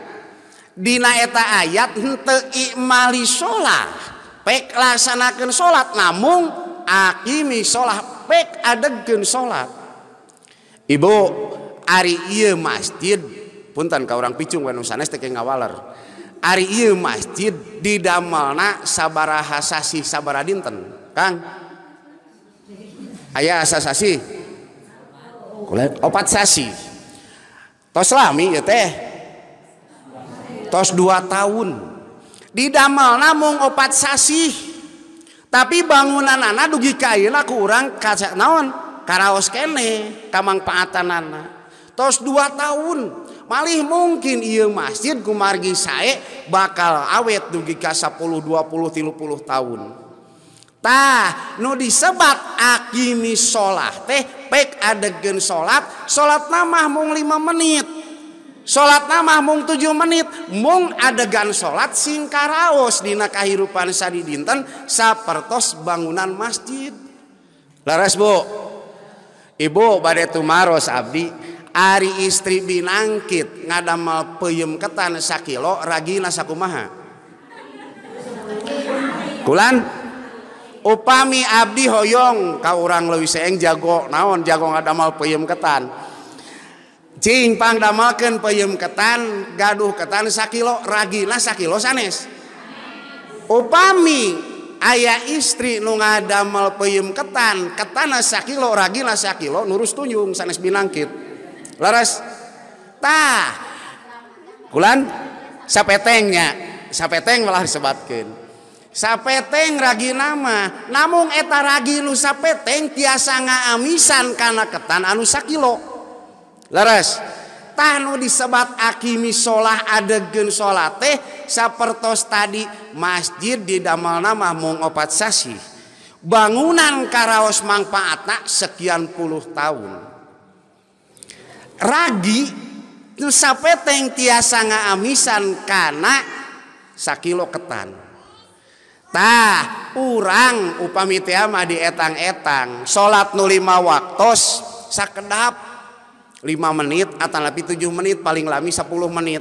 ayatnteali salat pek lasanaken salat namun aimi salat pek adegen salat Ibu Ariye masjid puntan kau orang piccung nu sanawaller Ari masjid diamel na saaba hasasi sabara dinten Kang asasi obat sasimi tos 2 tahun didamel namun obat sasi tapi bangunan anak dugi kaylah kurang kaca naonosne kamang paatan tos 2 tahun malih mungkin masjid kumargi saya bakal awet dugi ka 10 20 30 tahun ah no disebat aini salat teh pek adegan salat salat nama mung lima menit salat nama mung tu 7h menit mung adegan salat singkaraosdina kehidupan sadi dinten saertos bangunan masjid larasbo Ibu badai tumaos Abi Ari istri binangkit ngadamel peyem ketan Shaki raginakuha bulan Upami Abdi Hoong ka orang lewi seg jago naon jago adamal payem ketancincpang damalken payem ketan gaduh ketanki ragki sanes upami aya istri nu nga damel pay ketan ketanki ragki nur tunyum sanes binangkit leras ta bulan saptengnya sapetenglahsebatke tinggal sapteng ragi nama Namung eta ragi lusateng tiasa ngaamisankana ketan anu Sakiloras tanu disebat akiolah adegen salaih sapertos tadi masjid diamal nama mung obatsasi bangunankaraos mangfa attak sekian puluh tahun ragisateng tiasa ngaamisan kanak Salo ketan ah kurang upami ti ama di etang-etang salat 05 waktu sakkedap 5 menit atan lebih 7h menit paling lami 10 menit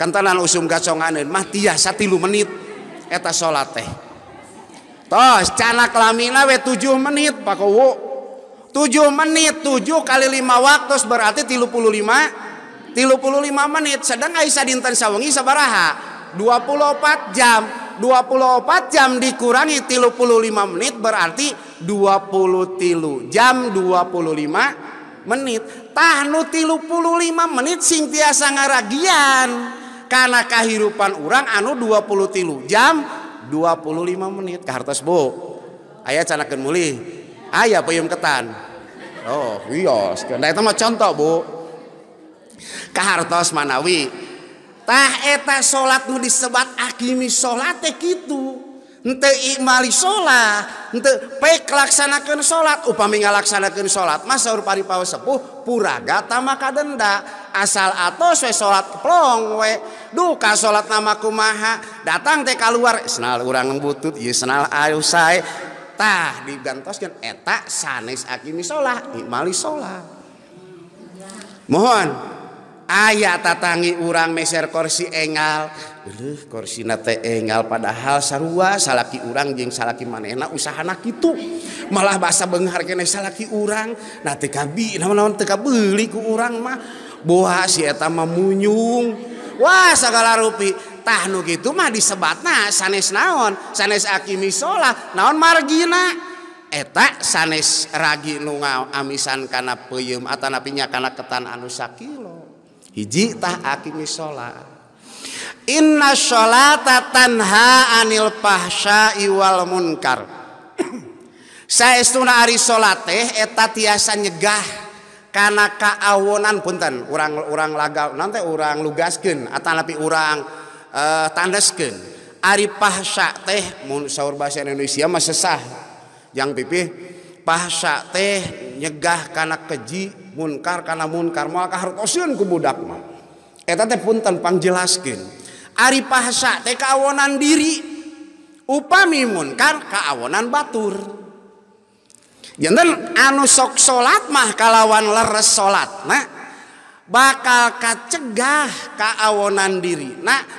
kentalan usson menit salalamina 7 menit 7 menitjuh kali lima waktu berarti tilu ti menit sedangisa dinten sawwongi sabaraha 24 jam 24 jam dikurangi 35 menit berarti 20 tilu jam 25 menit tahnu 35 menit sing tiasa ngaragian karena kehidupan orang anu 20 tilu jam 25 menit kahartos bu ayah canakan mulih ayah payung ketan oh iya nah itu mau contoh bu kahartos manawi tah eta salat nu dibat akimi sala itu ali kelaksanakan salat upa ngalaksanakan salat masa urui pauwe sepuh pura ga maka denda asal atauwe salatlong we duka salat namaku maha datang TK keluar sennal orang butut y sennal Ayu saytah di gantosken etak saniskimi sala mohon ayaah tatagi urang Meer korsi enal korsi enal padahal sar salaki urang jing salaki mana enak ushana gitu malah bahasa Benhar salaki urang naKbi naononkab beli ku urang mah boeta memunyung Wahgala rui taku gitu mah disebat na sanisnaon sanes Akini salat naon margina etak sanes ragin lungaau amissankana peumatannya karena ketan anu saki lo hiji tah akimi sholat inna sholata tanha anil pahsya iwal munkar saestuna ari sholat teh eta tiasa nyegah karena kaawonan punten orang-orang laga nanti orang lugaskan atau lebih orang uh, eh, tandaskan Ari pahsa teh mun saur bahasa Indonesia mah sesah yang pipih Pahsa teh nyegah karena keji dak jelasnan diri upamimun kaawnan batur anusok salat mah kalawan leres salat bakalkah cegah kaawnan diri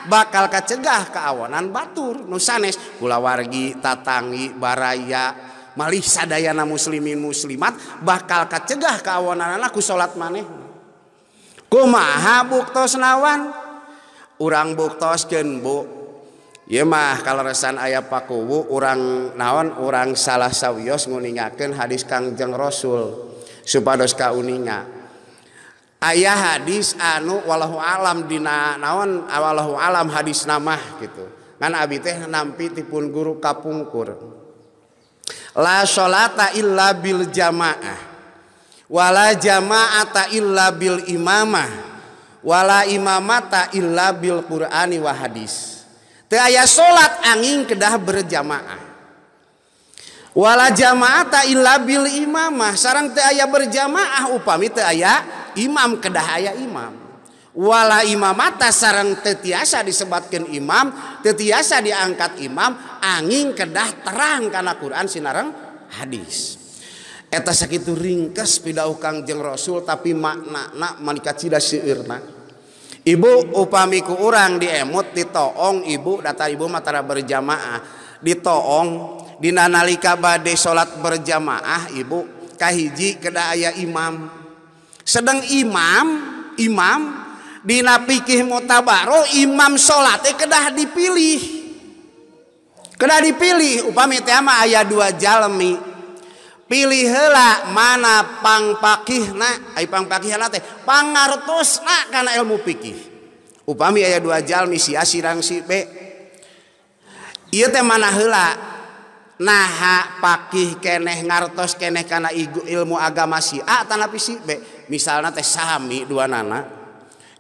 bakalkah cegah keawnan Batur nusanes gulawargitatagi Baraya malsa dayana muslimin muslimat bakkalkat cegah kawonaran aku salat manehmu ku mabuktos nawan utos yemah kalau resan ayaah pakuwu u naon u salah sauyos ngoinyaken hadis kangjeng rasul supadoska una ayaah hadits anu walauhu alamdina naon awal alam hadis namamah gitu nga abi teh nampi tippun guru kapungkurmu La sholata illa bil jamaah Wala jama'ata illa bil imamah Wala imamata illa bil qur'ani wa hadis Teu aya salat angin kedah berjamaah Wala jama'ata illa bil imamah Sarang teu aya berjamaah upami teu aya imam kedah aya imam wala imamata sarang tetiasa disebatkan imam tetiasa diangkat imam angin kedah terang karena Quran sinarang hadis eta sakitu ringkas pidau kangjeng rasul tapi makna nak manikat cida seueurna ibu upamiku orang urang diemut ditoong ibu data ibu matara berjamaah ditoong dina nalika bade salat berjamaah ibu kahiji kedah aya imam sedang imam imam pikih mu tabar Imam salat kedah dipilih dipilih upami tema aya dua jalmi pilih hela mana pangpakihpangpangtos karena ilmu piih upami aya dua jal sirang teh mana hela na pakih keehtos keeh karenabu ilmu agama siatan misalnya tehi dua nana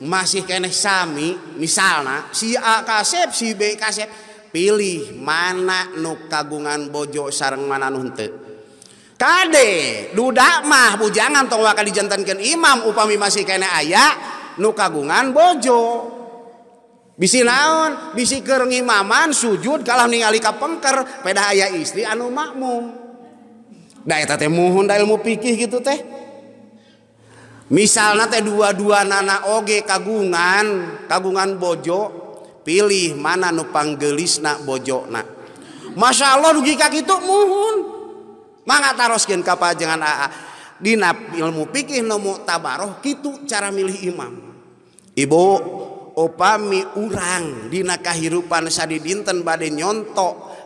masih keneksami misalnya siaka sepsi BK pilih mana nu kagungan bojo sare mana kadek duda mah Bu jangan tong wa dijantankan Imam upami masih kenek aya nu kagungan bojo bisi laun bisi kergi Maman sujud kalau ningali kapekerped aya istri anu makmum mu ilmu piih gitu tehh misalnya teh22 nana OG kagungan kagungan Bojok pilih mana nupanggelisnak bojona Masya Allah jika gitu muhun maka taruh gen kap jangan Di ilmu piih nomu tabaroh gitu cara milih imam Ibu Opami urangdinakah kehidupan sadi dinten badai yonntok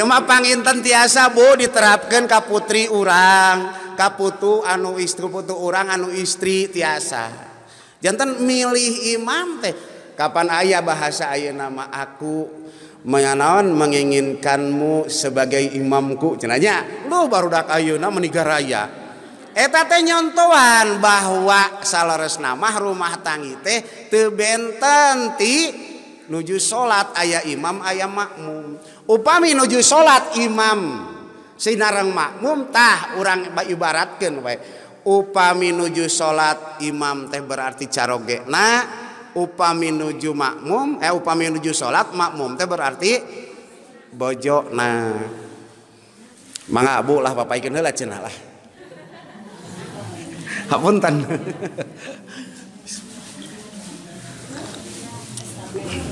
qpanginten tiasa Bu diterapkan Kaputri urang kaputu anu istri putu orangrang anu istri tiasa jantan milih imam teh kapan ayah bahasa aya nama aku menganaon menginginkanmu sebagai imamku cenanya lo baru dak Auna negara ya eteta yonntoan bahwa Sales nama rumah tangi teh tebententi lucu salat ayah imam aya makmmpu upaamiuju salat Imam Sinarerangng makmum tah ubakyu Baratatkan we upa minuju salat Imam teh berarti caroge nah upa minuuju makmum eh upa minuuju salat makmum teh berarti bojok nahm Bu lah Bapakken celahpun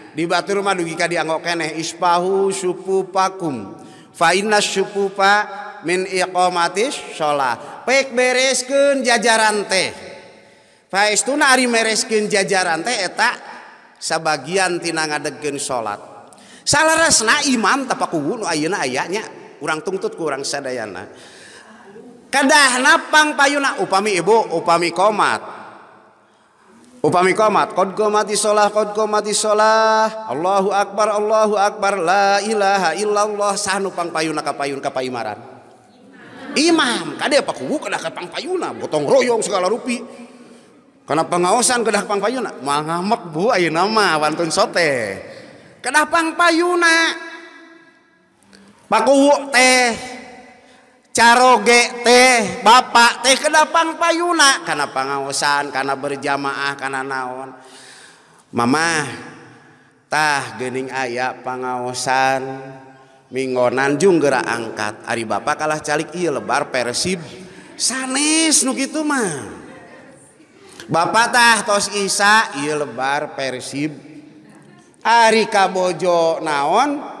tinggal dibatu rumah ka digo keeh ispahu supu pakum fa minkos salat pek beres jajaran teh mere jajaran sabagiantina ngadeun salat salah na iman ta ayanya kurang tuntut kurang seana kadah napang payuna upami ibu upami koat. Upami komat, kod komati sholah, kod komati sholah. Allahu Akbar, Allahu Akbar, la ilaha illallah. Sahnu nupang payuna kapayun kapaimaran. Imam, kade apa kubu kedah kapang payuna, gotong royong segala rupi. Karena pengawasan kedah pang payuna, mangamak bu ayo nama wantun sote. Kedah pang payuna, pakuwu teh. caroge teh ba teh kepan payuna karena pengasan karena berjamaah karena naon Mamatah gening ayat panausan mingonan jung gerak angkat Ari Bapakpak kalah cari ilbar Persib sanis gitu mah batah tos Isa ilbar Persib Ari Kabojo naon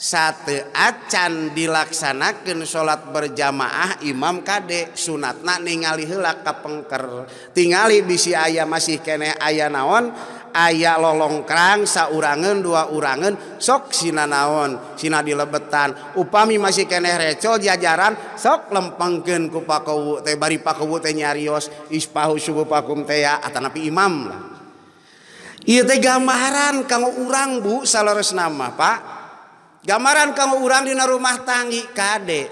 satu acan dilaksanken salat berjamaah Imam kadek sunatna ningali helakapengker tinggali bisi ayam masih kene aya nawon aya lolongrangsaangan dua urangan sok Sin naon Sina di lebetan upami masih kene reccol jajaran sok lepengken ku paknyarios ispahu Imamaran kamu urang Bu Sales nama Pak Gagamaran kamu rang di rumah tangi Kadek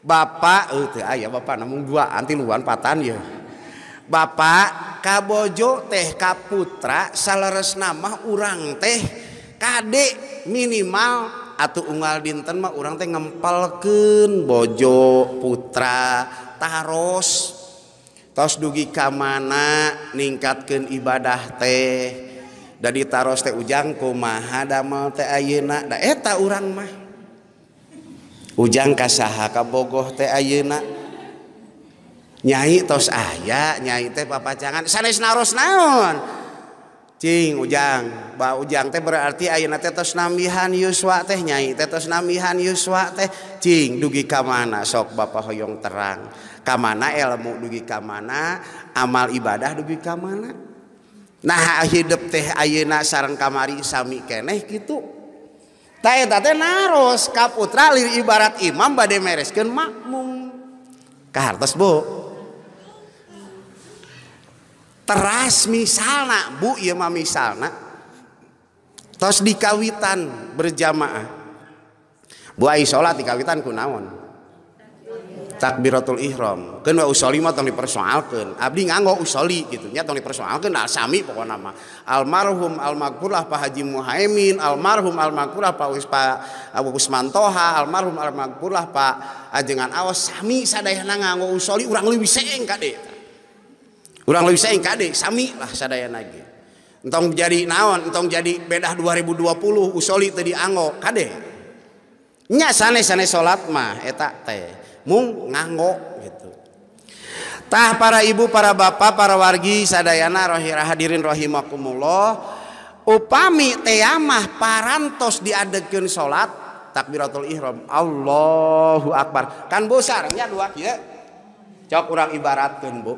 Bapak eh, ah Bapak ne gua anti luan patan ya Bapak kabojo teh Kaputra Sales nama urang teh Kadek minimal atau umungal dintenmah urang teh ngempelken bojo putra taros tos dugi kamana ningkatken ibadah teh di taruh teh ujangku mamal urang ujang kasaha kabogoh nya aya nyait janganangan sanis-na naon ujang ujang teh berarti na yusus du kamana sok ba Hoong terang kamana elmu dugi kamana amal ibadah dugi kamana taha hidup teh aye nasaran kamarikeneh gitu na Kaputra ibarat Imam bad meresken makm terasmi sana bu ma sanas di kawitan berjamaah bu salat di kawitan kunawon takbiratul ihram kan wa usoli mah tong dipersoalkan abdi nganggo usoli gitu nya tong dipersoalkan al nah, sami pokoknya mah almarhum almakulah pak haji muhaimin almarhum almakulah pak us abu usman toha almarhum almakulah pak ajengan awas sami sadayana nganggo usoli urang lebih seeng kade urang lebih seeng kade sami lah sadayana ge entong jadi naon entong jadi bedah 2020 usoli tadi anggo kade nya sanes sanes salat mah eta teh mung nganggo gitu tah para ibu para bapak para wargi sadayana rohira hadirin rohimakumullah upami teyamah parantos diadegkeun salat takbiratul ihram Allahu akbar kan bosarnya dua ya cok kurang ibaratkan bu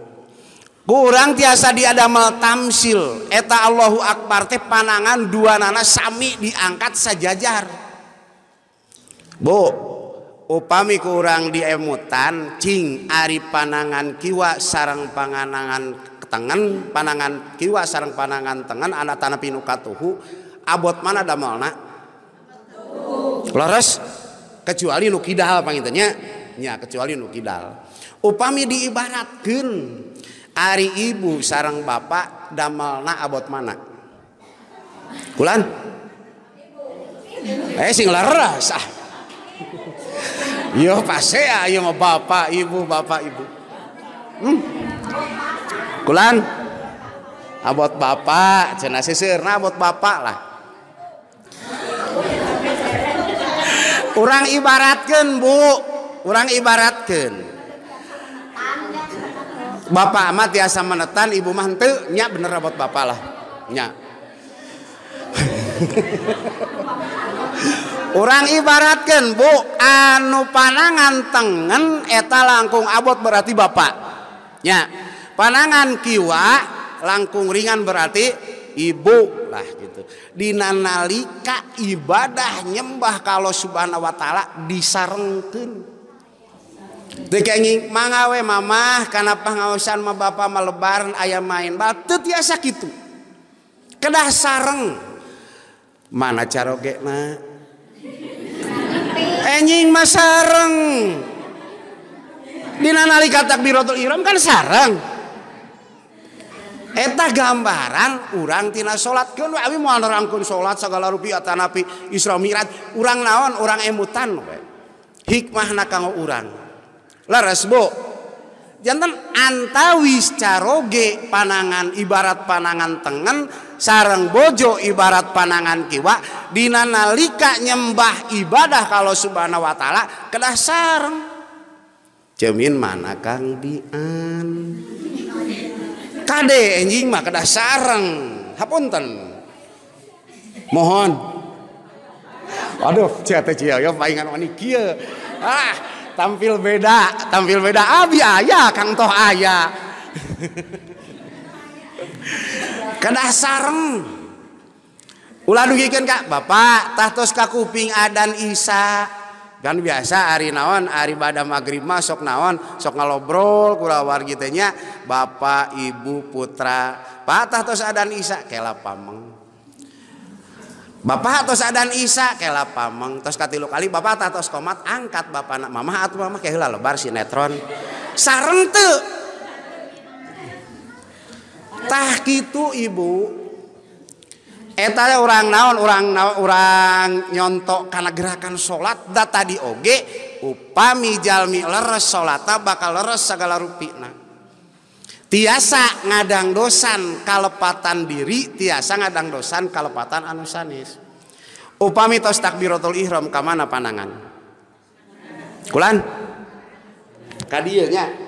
kurang tiasa diadamel tamsil eta Allahu akbar teh panangan dua nana sami diangkat sajajar bu upami kurang diemutan cing ari panangan kiwa sarang panganangan tengen panangan kiwa sarang panangan tengen anak tanah pinukatuhu abot mana damalna? leres kecuali nukidal kidal pangitanya nya kecuali nukidal kidal upami diibaratkan ari ibu sarang bapak damalna abot mana kulan eh sing leres ah Yo pasti ayo bapak ibu bapak ibu. Hmm. Kulan abot ah, bapak cenah sisirna abot bapak lah. Orang ibaratkan bu, orang ibaratkan. Bapak amat tiasa menetan ibu mantu henteu nya bener abot bapak lah. Nya. orang ibaratkan Bu anu panangan tengen eta langkung abot berarti Bapak ya panangan kiwa langkung ringan berarti ibulah gitu dinnallika ibadah nyembah kalau Subhanahu wa ta'ala disarengken mengawe Mamah karena peng ngasan me Bapakpa melebar ayam main batu biasa gitu kedah sang mana cara gek na kan sarangeta gambaran urangtina salat salatgala rupiah It urang lawan orang emutan hikmahrang jantan antawi secarage panangan ibarat panangan tengen untuk sarang bojo ibarat panangan kiwa dina nalika nyembah ibadah kalau subhanahu wa ta'ala kedah sarang cemin mana kang dian kade enjing mah kedah sarang hapunten mohon aduh cia teh cia ya palingan wani kia ah tampil beda tampil beda abi ayah kang toh ayah Kedah sareng. Ulah kan kak, bapak tahtos ka kuping adan isa. Kan biasa ari naon, ari bada maghrib mah sok naon, sok ngalobrol kura gitu nya. Bapak, ibu, putra, pak tahtos adan isa, kela pameng. Bapak atas adan Isa kela pameng tos katilu kali bapak tahtos komat angkat bapak nak mama atau mama kayak lebar sinetron sareng tah itu ibu etanya orang naon orang orang yonntok karena gerakan salat data dioge upamijalmi le salata bakal lere segala ru tiasa ngadang dosan kalepatan diri tiasa ngadang doan kalepatan ananiis upami tostak birotul Iram ke mana panangan bulan kailnya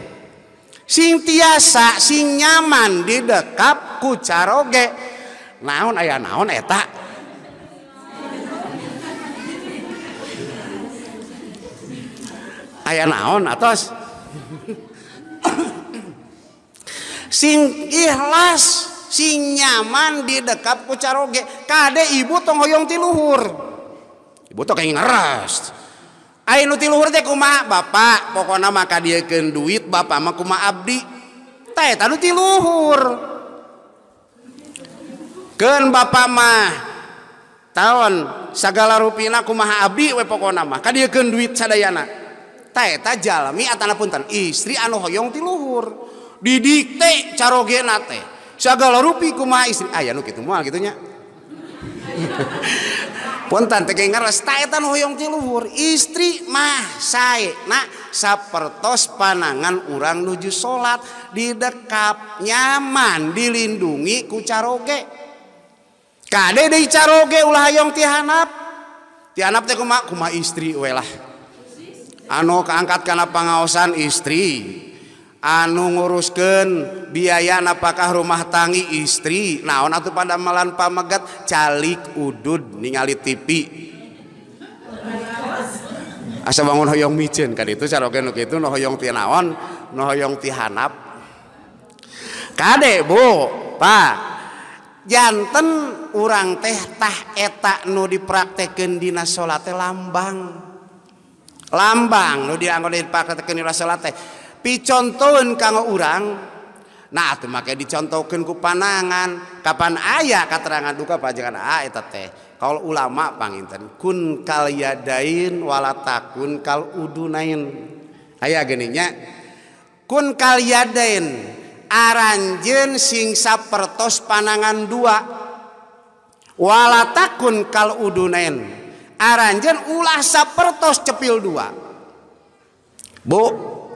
Sintiasa si nyaman di dekap kucaroge naon aya naon etak ayaah naon atashla si nyaman di dekat kucaroge kadek ibu tongyong tiluhur ibu to as Hai tiluhurnyama Bapak pokokna maka dia gend duit Bapakmahkuma Abdi tiluhur Ken Bapakmah tahun segala ruinaku ma Abi we Popokona maka dia gend duit sayaanatajalami Atpuntan istri anuhongyongong tiluhur didtik caroogen segala ruima istri aya ah, gitu mual gitunya tetanongluhur istri mah sapertos panangan urang lucu salat di dekatnya man dilindungi ku caraoge ka didicage ulayong tihanma istri an keangngkat kan pansan istri anu nguruskan biaya apakah rumah tangi istri naon atau pada malalan pamegat calik udud ningali tipi asa bangunongdekjannten urang tehtah etak nu dipraktekan di salat lambang lambang digoken Picontohin kanggo urang nah tuh makai dicontohkan ku panangan kapan ayah keterangan duka pajangan ah eta teh kalau ulama panginten kun kal yadain walatakun kal udunain ayah geninya kun kal yadain aranjen sing sapertos panangan dua walatakun kal udunain aranjen ulah sapertos cepil dua bu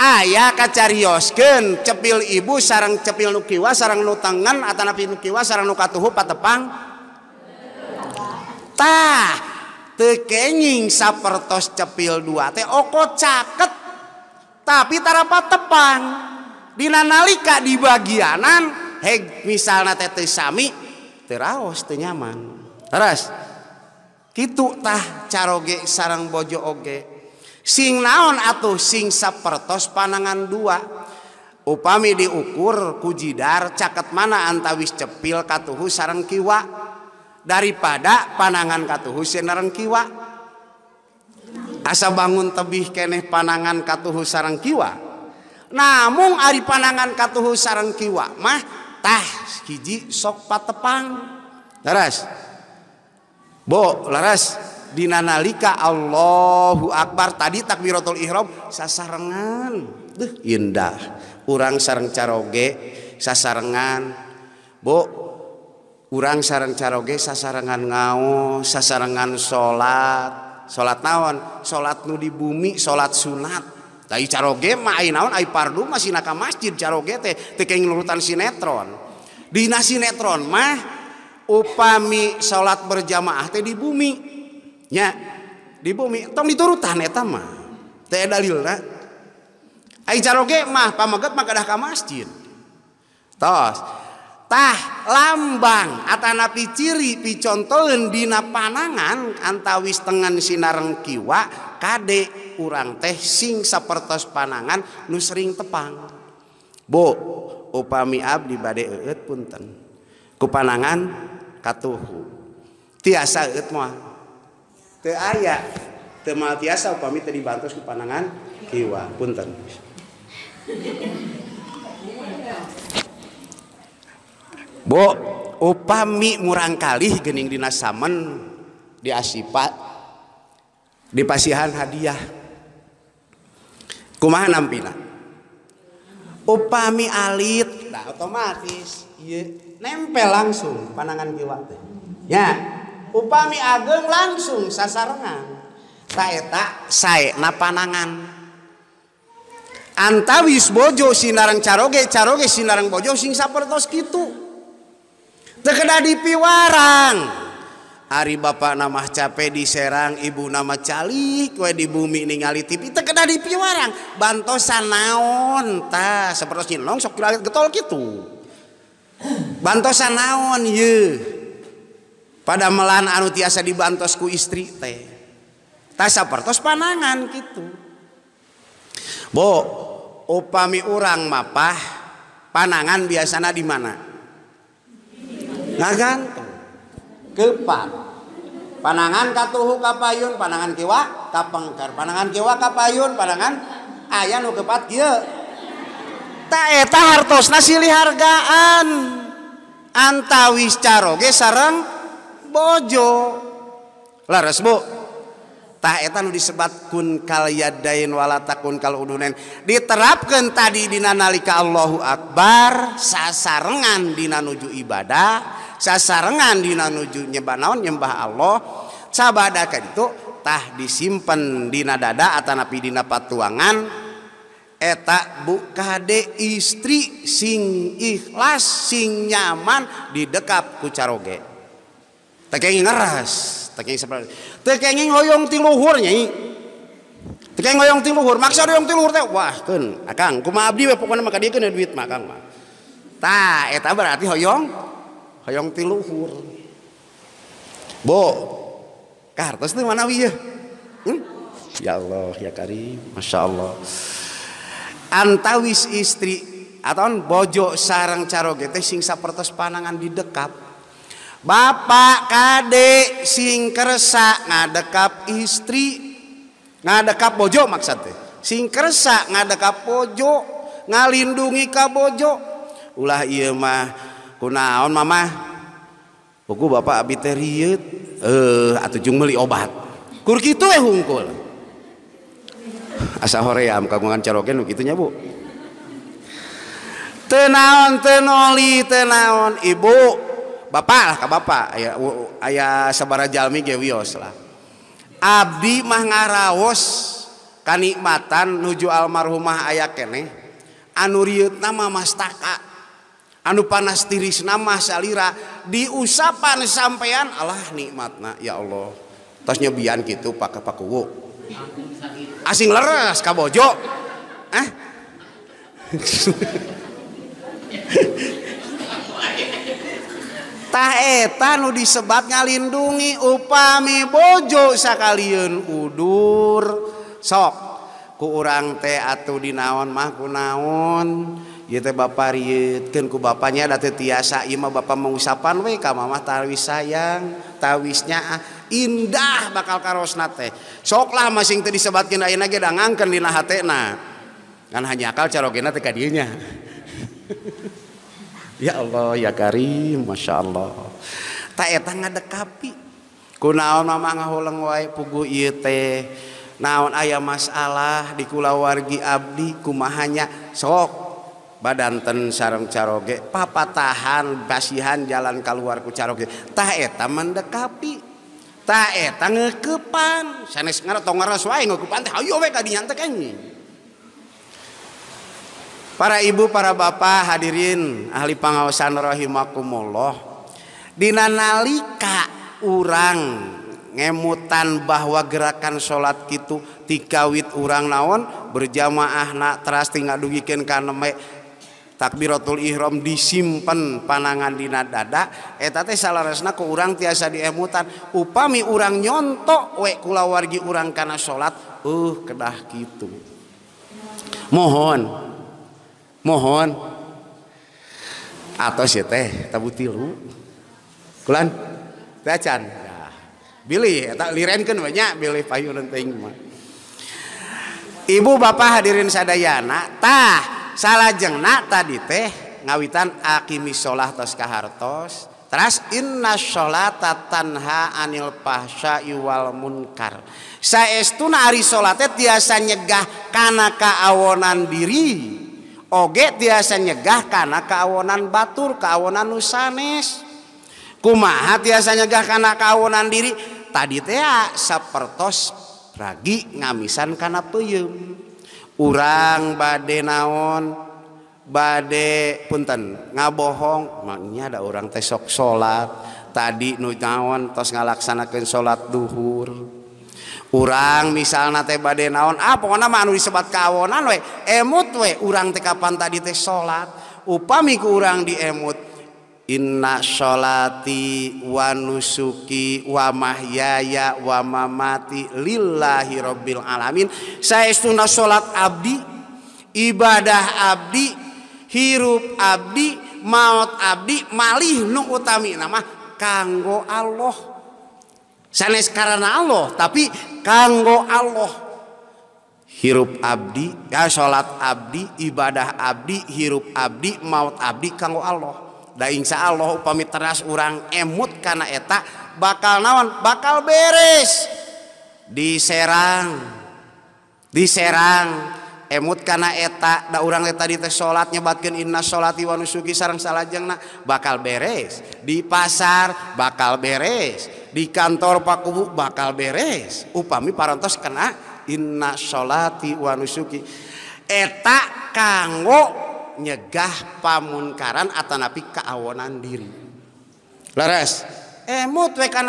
Ay Kak cari Yoken cepil ibu sarang cepil Nukiwa sarangnut tangan Atanapi Nukiwa sarang luka tuhu patepangtah tekennying sap pertos cepil 2 teh oko caket tapi tarapat tepang Dila nalika di bagianan he misalnya tetei nyaman terus gitutah caroge sarang bojooge sing naon atau sing sapertos panangan dua upami diukur kujidar caket mana antawis cepil katuhu sarang kiwa daripada panangan katuhu sinaran kiwa asa bangun tebih keneh panangan katuhu sarang kiwa namun ari panangan katuhu sarang kiwa mah tah hiji sok patepang laras bo laras nalika Allahhu Akbar tadi takbiotul Ihob sasarangan de indah urang sarang carooge sasangan bo urang sareng carooge sasarangan ngao sasangan salat salat nawan salat nu di bumi salat sunatge main naonpar naka masjidutan sinetron Di sinetron mah upami salat berjamaah teh di bumi nya di bumi to diturutanil masjid tostah lambang Atana piciri piconto lenddina panangan antawis Tengan Sinarereng kiwa kadek rang teh singsa pertos panangan nu sering tepang bo upami Ab di badai punten kepanangan katuhhu tiasa utmu teu aya teu mal tiasa upami teu dibantos ku panangan kiwa punten Bo, upami murang kali gening dina samen di asipat hadiah. Kumaha nampina? Upami alit, nah otomatis ieu nempel langsung panangan kiwa teh. Ya, upami ageng langsung sasarangan saya tak saya na panangan Anta Wis Bojo Sinarrang caroge caroge Sinarrang bojo singtos gitu di piwarang hari Bapak nama capek di Serang Ibu nama Callik kue di bumi ningali tip tea di piwarang Bananaontah Banana naon y pada meahan anu tiasa dibantosku istri tehsa pertos panangan gitu bo upami urang map panangan biasanya di mana nah gante kepat panangan katuhu kapayun panangan kewa kappengkar panangan Jawa kapayun panangan aya kepat nashargaan anta wisscarage saem bojo laras bu Tah eta nu disebat kun kal yadain wala takun kal udunen diterapkeun tadi dina nalika Allahu akbar sasarengan dina nuju ibadah sasarengan dina nuju nyembah naon nyembah Allah sabada itu tah disimpen dina dada atanapi dina patuangan buka bukade istri sing ikhlas sing nyaman didekap kucaroge tekeng ngeras tekeng seperti tekeng hoyong ti luhur nyai tekeng hoyong ti luhur maksud hoyong ti luhur teh wah kan, akang ah, Kuma abdi we pokoknya mah ka dieu duit mah akang mah eta eh, berarti hoyong hoyong ti luhur bo kartos teh mana wieu hmm? ya Allah ya Karim Masya Allah antawis istri atau bojo sarang caroge teh sing sapertos panangan didekap Bapak kadek sing kersa ngade kap istri ngada kappojjo mak sing kersa ngada kap pojok ngalindungi kabojo ulah mahon Maku ba Ab jummeli obat kur itu hung as gitu tenauntenoli tenaon ibu Bapak lah ke Bapak ayah aya sabara jalmi ge lah Abdi mah ngarawos kanikmatan nuju almarhumah ayah kene. anu riut nama mastaka anu panas tiris nama salira diusapan sampean Allah nikmatna ya Allah tos nyobian gitu pakai pakuwu asing leres kabojo eh. taeta nu disebat ngalindungi upaami bojo sakali yun uddur sok ku urang tea tuhdina naon mahku naon yet ba Rikenku bapaknya dati tiasa ma ba musapan wa ka Mamah tawis sayang tauwisnya ah, indah bakal karosnate soklah mesin tuh disebatdain daken dina kan hanyakal caro dirinya ya Allah ya Karim Masya Allah tak eta ngadekapi kunaon mama ngahulang wae pugu ieu teh naon aya masalah di kulawargi abdi kumahanya sok badanten sarang caroge papatahan basihan jalan keluarku caroge tah eta mendekapi tah eta ngeukepan sanes ngara tong ngaras wae ngeukepan teh ayo we ka dinya ibu para bapak hadirin ahli pangawasan rohhimakumullah Dina nalika urang ngeutan bahwa gerakan salat gitu tiit urang laon berjamaah na truststi nggak dugikin kan takbirrotul Iro disimpen panangan Di dadatate salah resnaku urang tiasa diutan upami urang yonntok we kula wargi urang karena salat uh kedah gitu mohon mohon atau ya teh tabu tiru bulan ibu Bapak hadirin sayaanatah salah jengnak tadi teh ngawitan akihar Inna salaha anilwalmunkar sayastu Ari salaasa nyegah kan kawonan diri yang get biasa nyegah karena kanan Batur kanan nusanes kumaasa nyegah karena kaan diri tadi sapertos ra ngamisan karena puy urang bade naon bade punten ngabohong Maknya ada orang tesok salat tadi nu kawon tos ngalaksana clean salat dhuhhur kurang misalnya teh badde naon apa ah, manu sobat kawoan emmut urang tekaan tadi teh salat upami kurang diemut Inna salaati wauki wamah wama mati lillahirobbil alamin saya ist Sun salat Abdi ibadah Abdi hirup Abdi maut Abdi malih nu utami nama kanggo Allahu karena Allah tapi kanggo Allah hirup Abdi ga salat Abdi ibadah Abdi hirup Abdi maut Abdi kanggo Allahdah Insya Allah pamit ters urang emut karena etak bakal nawan bakal beres diserang dise Serang emut karena etak orang tadi salatnyana sala sarang sala bakal beres di pasar bakal beres di tinggal kantor Pakubuk bakal beres upami paras kena inna salaatiyuki etak kanggo nyegah pamunngkaran ana napi kaawnan dirires eh,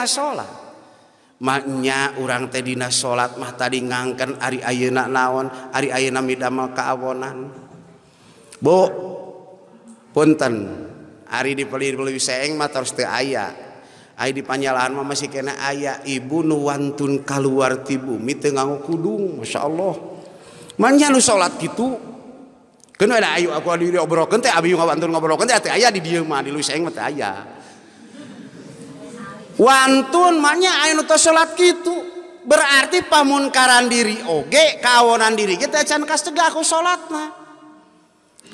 salat Maknya urang tedina salat mah tadi ngaken Ari auna laon Ari aami damel kaawanan Puten Ari dipelir olehg aya di panyalahan mama masih kena ayah ibu nuwantun keluar ti bumi tengah kudung Masya Allah manja lu sholat gitu kena ada ayu aku ada obrol teh abi ngawantun kente, teh ayah di dia mah di lu sayang mah ayah wantun manya ayo nuto sholat gitu berarti pamunkaran diri oge kawonan diri kita can kas tegah aku sholat mah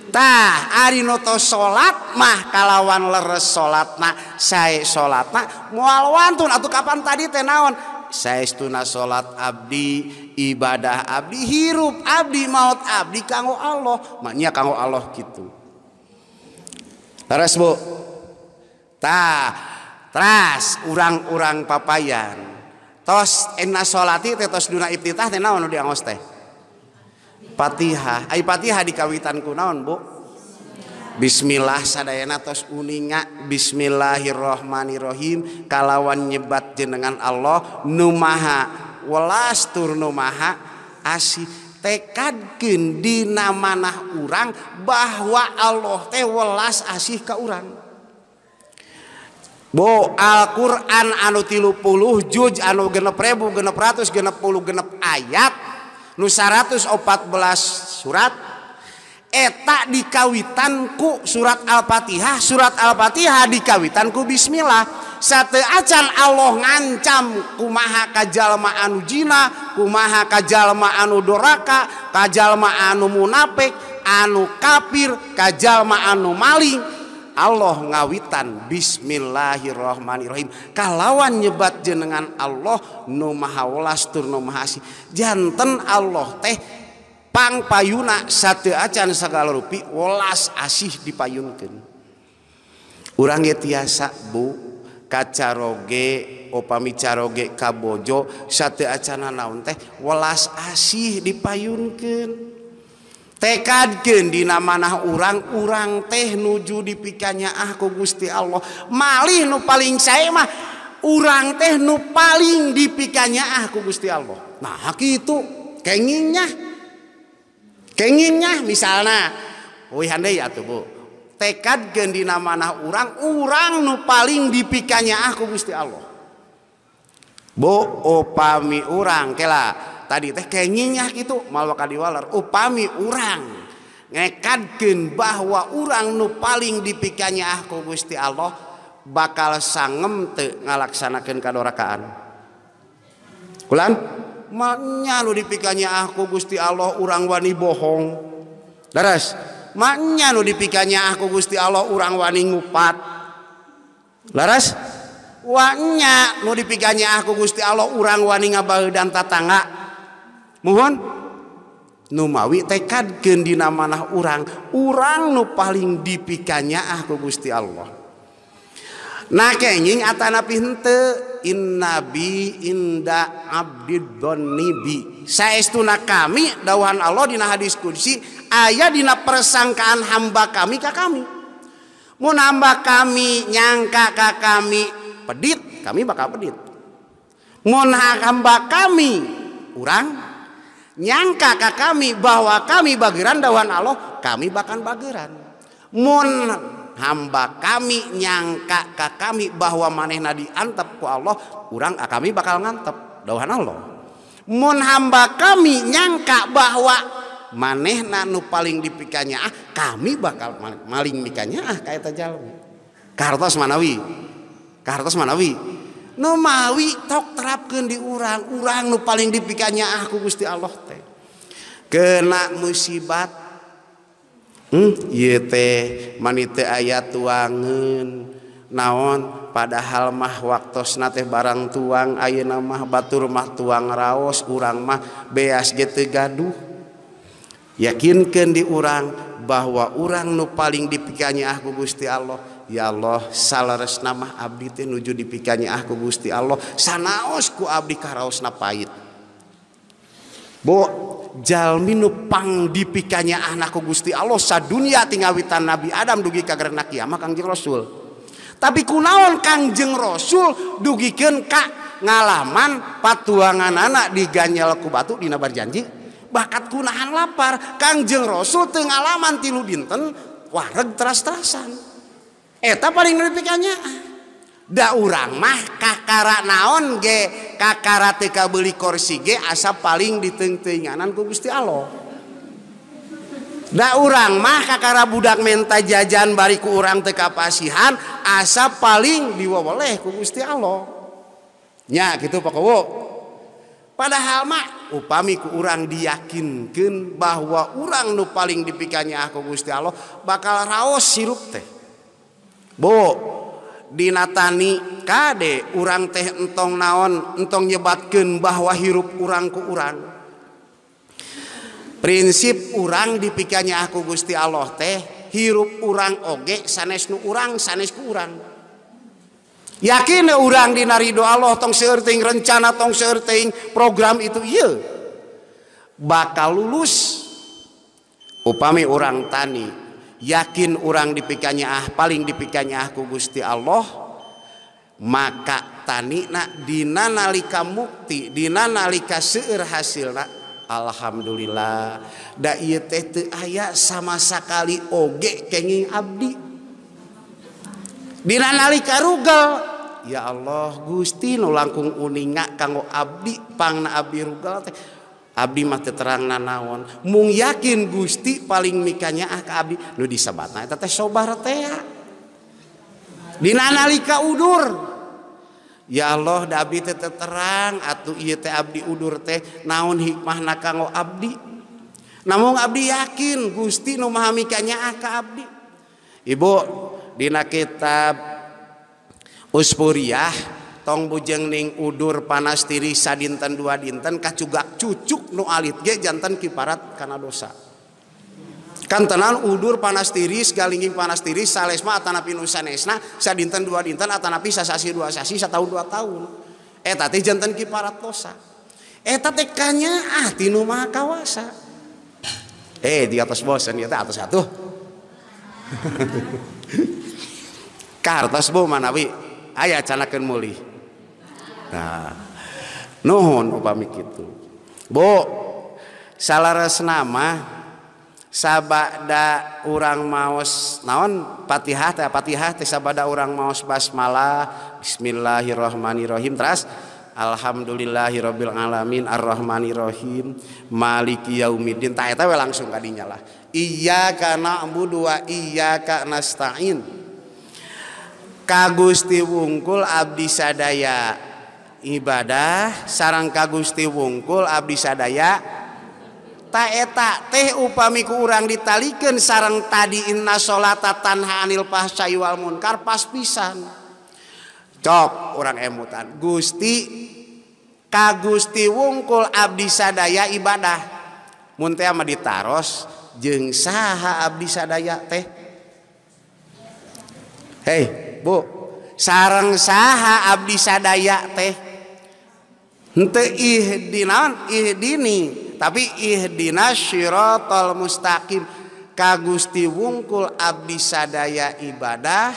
Tah Arinoto noto salat mah kalawan leres salat nah saya salat nah mual wantun atau kapan tadi tenawan saya istuna salat abdi ibadah abdi hirup abdi maut abdi kanggo Allah maknya kanggo Allah gitu terus bu tah teras urang-urang papayan tos enak solati tetos duna ibtitah tenawan udah angos teh Faha haipatiha di kawitan Kunaon Bu Bismillah sadday atas uninga Bismillahirrohmanirohim kalawan nyebat jenengan Allah numaha welas turumha asih tekadgenddina mannah urang bahwa Allah tewelas asih ke urang bo Alquran anu tilupuluh juju genep Rebu genp ratus geneppul genep ayat 114 surat etak dikawitanku surat al-patiah surat al-patiah di kawitan ku Bismillah satute acan Allah ngancam kumaha kajlma Anuujina kumaha Kajlma anudorakatajma anumunapek anu kafir kajlma Annomai, Allah ngawitan Bismillahirrohman Irrahim kalawan nyebat jenengan Allah numwalalas tur no maihjannten Allah teh pang payyuna satu acan saal rupi wolas asih dipayunken uran tiasa kacage opage kabojo satu aana naun teh welas asih dipayunken. tekadkan di nah orang orang teh nuju pikannya aku ah, Gusti Allah malih nu paling saya mah urang teh nu paling pikannya aku ah, Gusti Allah nah itu kenginnya kenginnya misalnya wih handai ya tuh bu tekad gendi nah orang orang nu paling pikannya aku ah, Gusti Allah bu upami orang kela teh kayak nyyak gitu malwak diwala upami urang ngekat bahwa orang Nu paling dipikannya aku ah, Gusti Allah bakal sangem ngalaksanakan kedorakaan bulan Maknya lu dipikannya aku ah, Gusti Allah urang Wani bohong Laras Maknya lu dipikannya aku Gusti Allah orangrang Wani ngupat Laras angnya nu dipikannya aku ah, Gusti Allah urang Wani ngaba dan tatanga mohon Numawi tekad gendina manah urang urang nu paling dipikannya aku ah Gusti Allah nah kenging atana pinte innabi inda abdid donibi saestuna kami dawan Allah dina hadis kudsi ayah dina persangkaan hamba kami ka kami mau nambah kami nyangka ka kami pedit kami bakal pedit mau hamba kami urang nyangka ke kami bahwa kami bagiran dawan Allah kami bahkan bagiran mun hamba kami nyangka ke kami bahwa manehna diantep ku Allah kurang kami bakal ngantep dawan Allah mun hamba kami nyangka bahwa maneh nu paling dipikanya ah kami bakal maling, mikanya ah kayak tajalmi kartos manawi kartos manawi mauwi to terrapken dirang urang nu paling dipikannya aku ah, Gusti Allah teh kena musibbat hmm, man ayat tuwangun naon padahal mah waktunate barang tuang Aayo namamah batu rumah tuang rawos urang mah beas G gaduh yakinkan di urang bahwa orangrang nu paling dipikannya aku ah, guststi Allah Ya Allah salares nama abdi teh nuju dipikanya aku ah, Gusti Allah sanaos ku abdi karaosna pahit Bo jalmi nu pang dipikanya anakku ah, Gusti Allah sadunya tinggawitan Nabi Adam dugi ka gerna kiamah Kangjeng Rasul tapi kunaon Kangjeng Rasul dugikeun ka ngalaman patuangan anak diganyal ku batu dina barjanji bakat kunahan lapar Kangjeng Rasul teu ngalaman tilu dinten wareg teras-terasan tak paling dipikannyanda ah. urang mah ka naon ge kakara TK beli korsi ge asap paling di tetinggananku Gusti Allahndarang mah Ka budak menta jajan bariku urang teka pasihan asap paling diwa olehlehku Gusti Allah ya gitu pak padahal mah upami kurang diyakinken bahwa orangrang nu paling dipikannya aku ah Gusti Allah bakal Raos sirup teh bo Dini kadek urang teh entong naon entong nyebatkan bahwa hirup orangrangkurang prinsip urang diikanya aku Gusti Allah teh hirup urang oge sanes nu orangrang sanes kurang yakin orangrangdina do Allah tong rencana tong program itu bakal lulus upami orang tani yakin orang diikanya ah paling diikakannya aku ah, Gusti Allah maka tani nadina nalika mukti Dina nalika seeur hasil na Alhamdulillah aya samasa kali ogge abdi Di nalika ruggal ya Allah guststi nu langkung uninga kanggo abdipangna Abdi ruggal teh terangan naon mung yakin Gusti paling mikanya aka ah, Abdi dislika ya Allah David tete terang atau Abdi uddur teh naon hikmah na Abdi namun Abdi yakin Gusti memahamikannya Aaka ah, Abdi Ibu Di kitab uspuriah tong bujeng ning udur panas tiri sadinten dua dinten kacugak cucuk nu alit ge jantan kiparat karena dosa kan tenang udur panas tiris galingging panas tiris salesma atanapi nusanesna sadinten dua dinten atanapi sasasi dua sasi setahun dua tahun eta teh jantan kiparat dosa eta teh kanya ah tinu maha kawasa eh di atas bosan ya atas satu kartos bu manawi ayah canakan mulih nah nuhun upami gitu Bu salaras nama sabada urang maos naon patihah teh patihah teh sabada urang maos basmalah bismillahirrahmanirrahim teras alhamdulillahirabbil alamin arrahmanirrahim maliki yaumiddin tah eta langsung kadinya lah iyyaka na'budu wa iyyaka nasta'in ka Gusti wungkul abdi sadaya ibadah sarang ka Gusti wungkul Abisadaa ta tak teh upamiku kurang ditaliken sarang tadi Inna salaatanatanha Anil pascayuwal Mukarr pas pisan cok orang emutan Gusti Ka Gusti wungkul Abdiadadayya ibadah Muros jeung saha Abisadaa teh He Bu sarang saha Abdiadadaya teh dina idini tapi Ihdinashiirotol mustakin Kagusti wungkul Abdiadadaya ibadah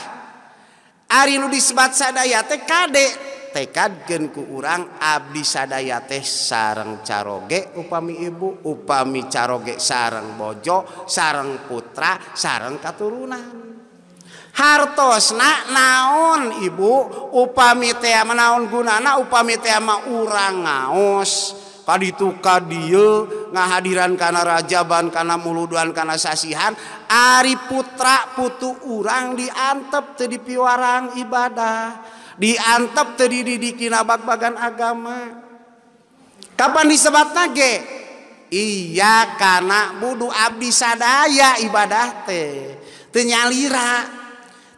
Arinu disebat sadaya Tekadek tekad genku urang Abdiadadaya teh sareng caroge upami ibu upami carogek sareng bojo sareng putra sareng katurunan hartosnak naon ibu upaamiea menaongunaana upami urangos pad dituka di ngahadiran karena jaban karena muluduhan karena sasihan Ari putra putu urang diantep te piwaang ibadah diantep tadi didiki nabak baggan agama kapan disebat lagi Iya karena boddhu Abdiadaa ibadah teh tenyalira di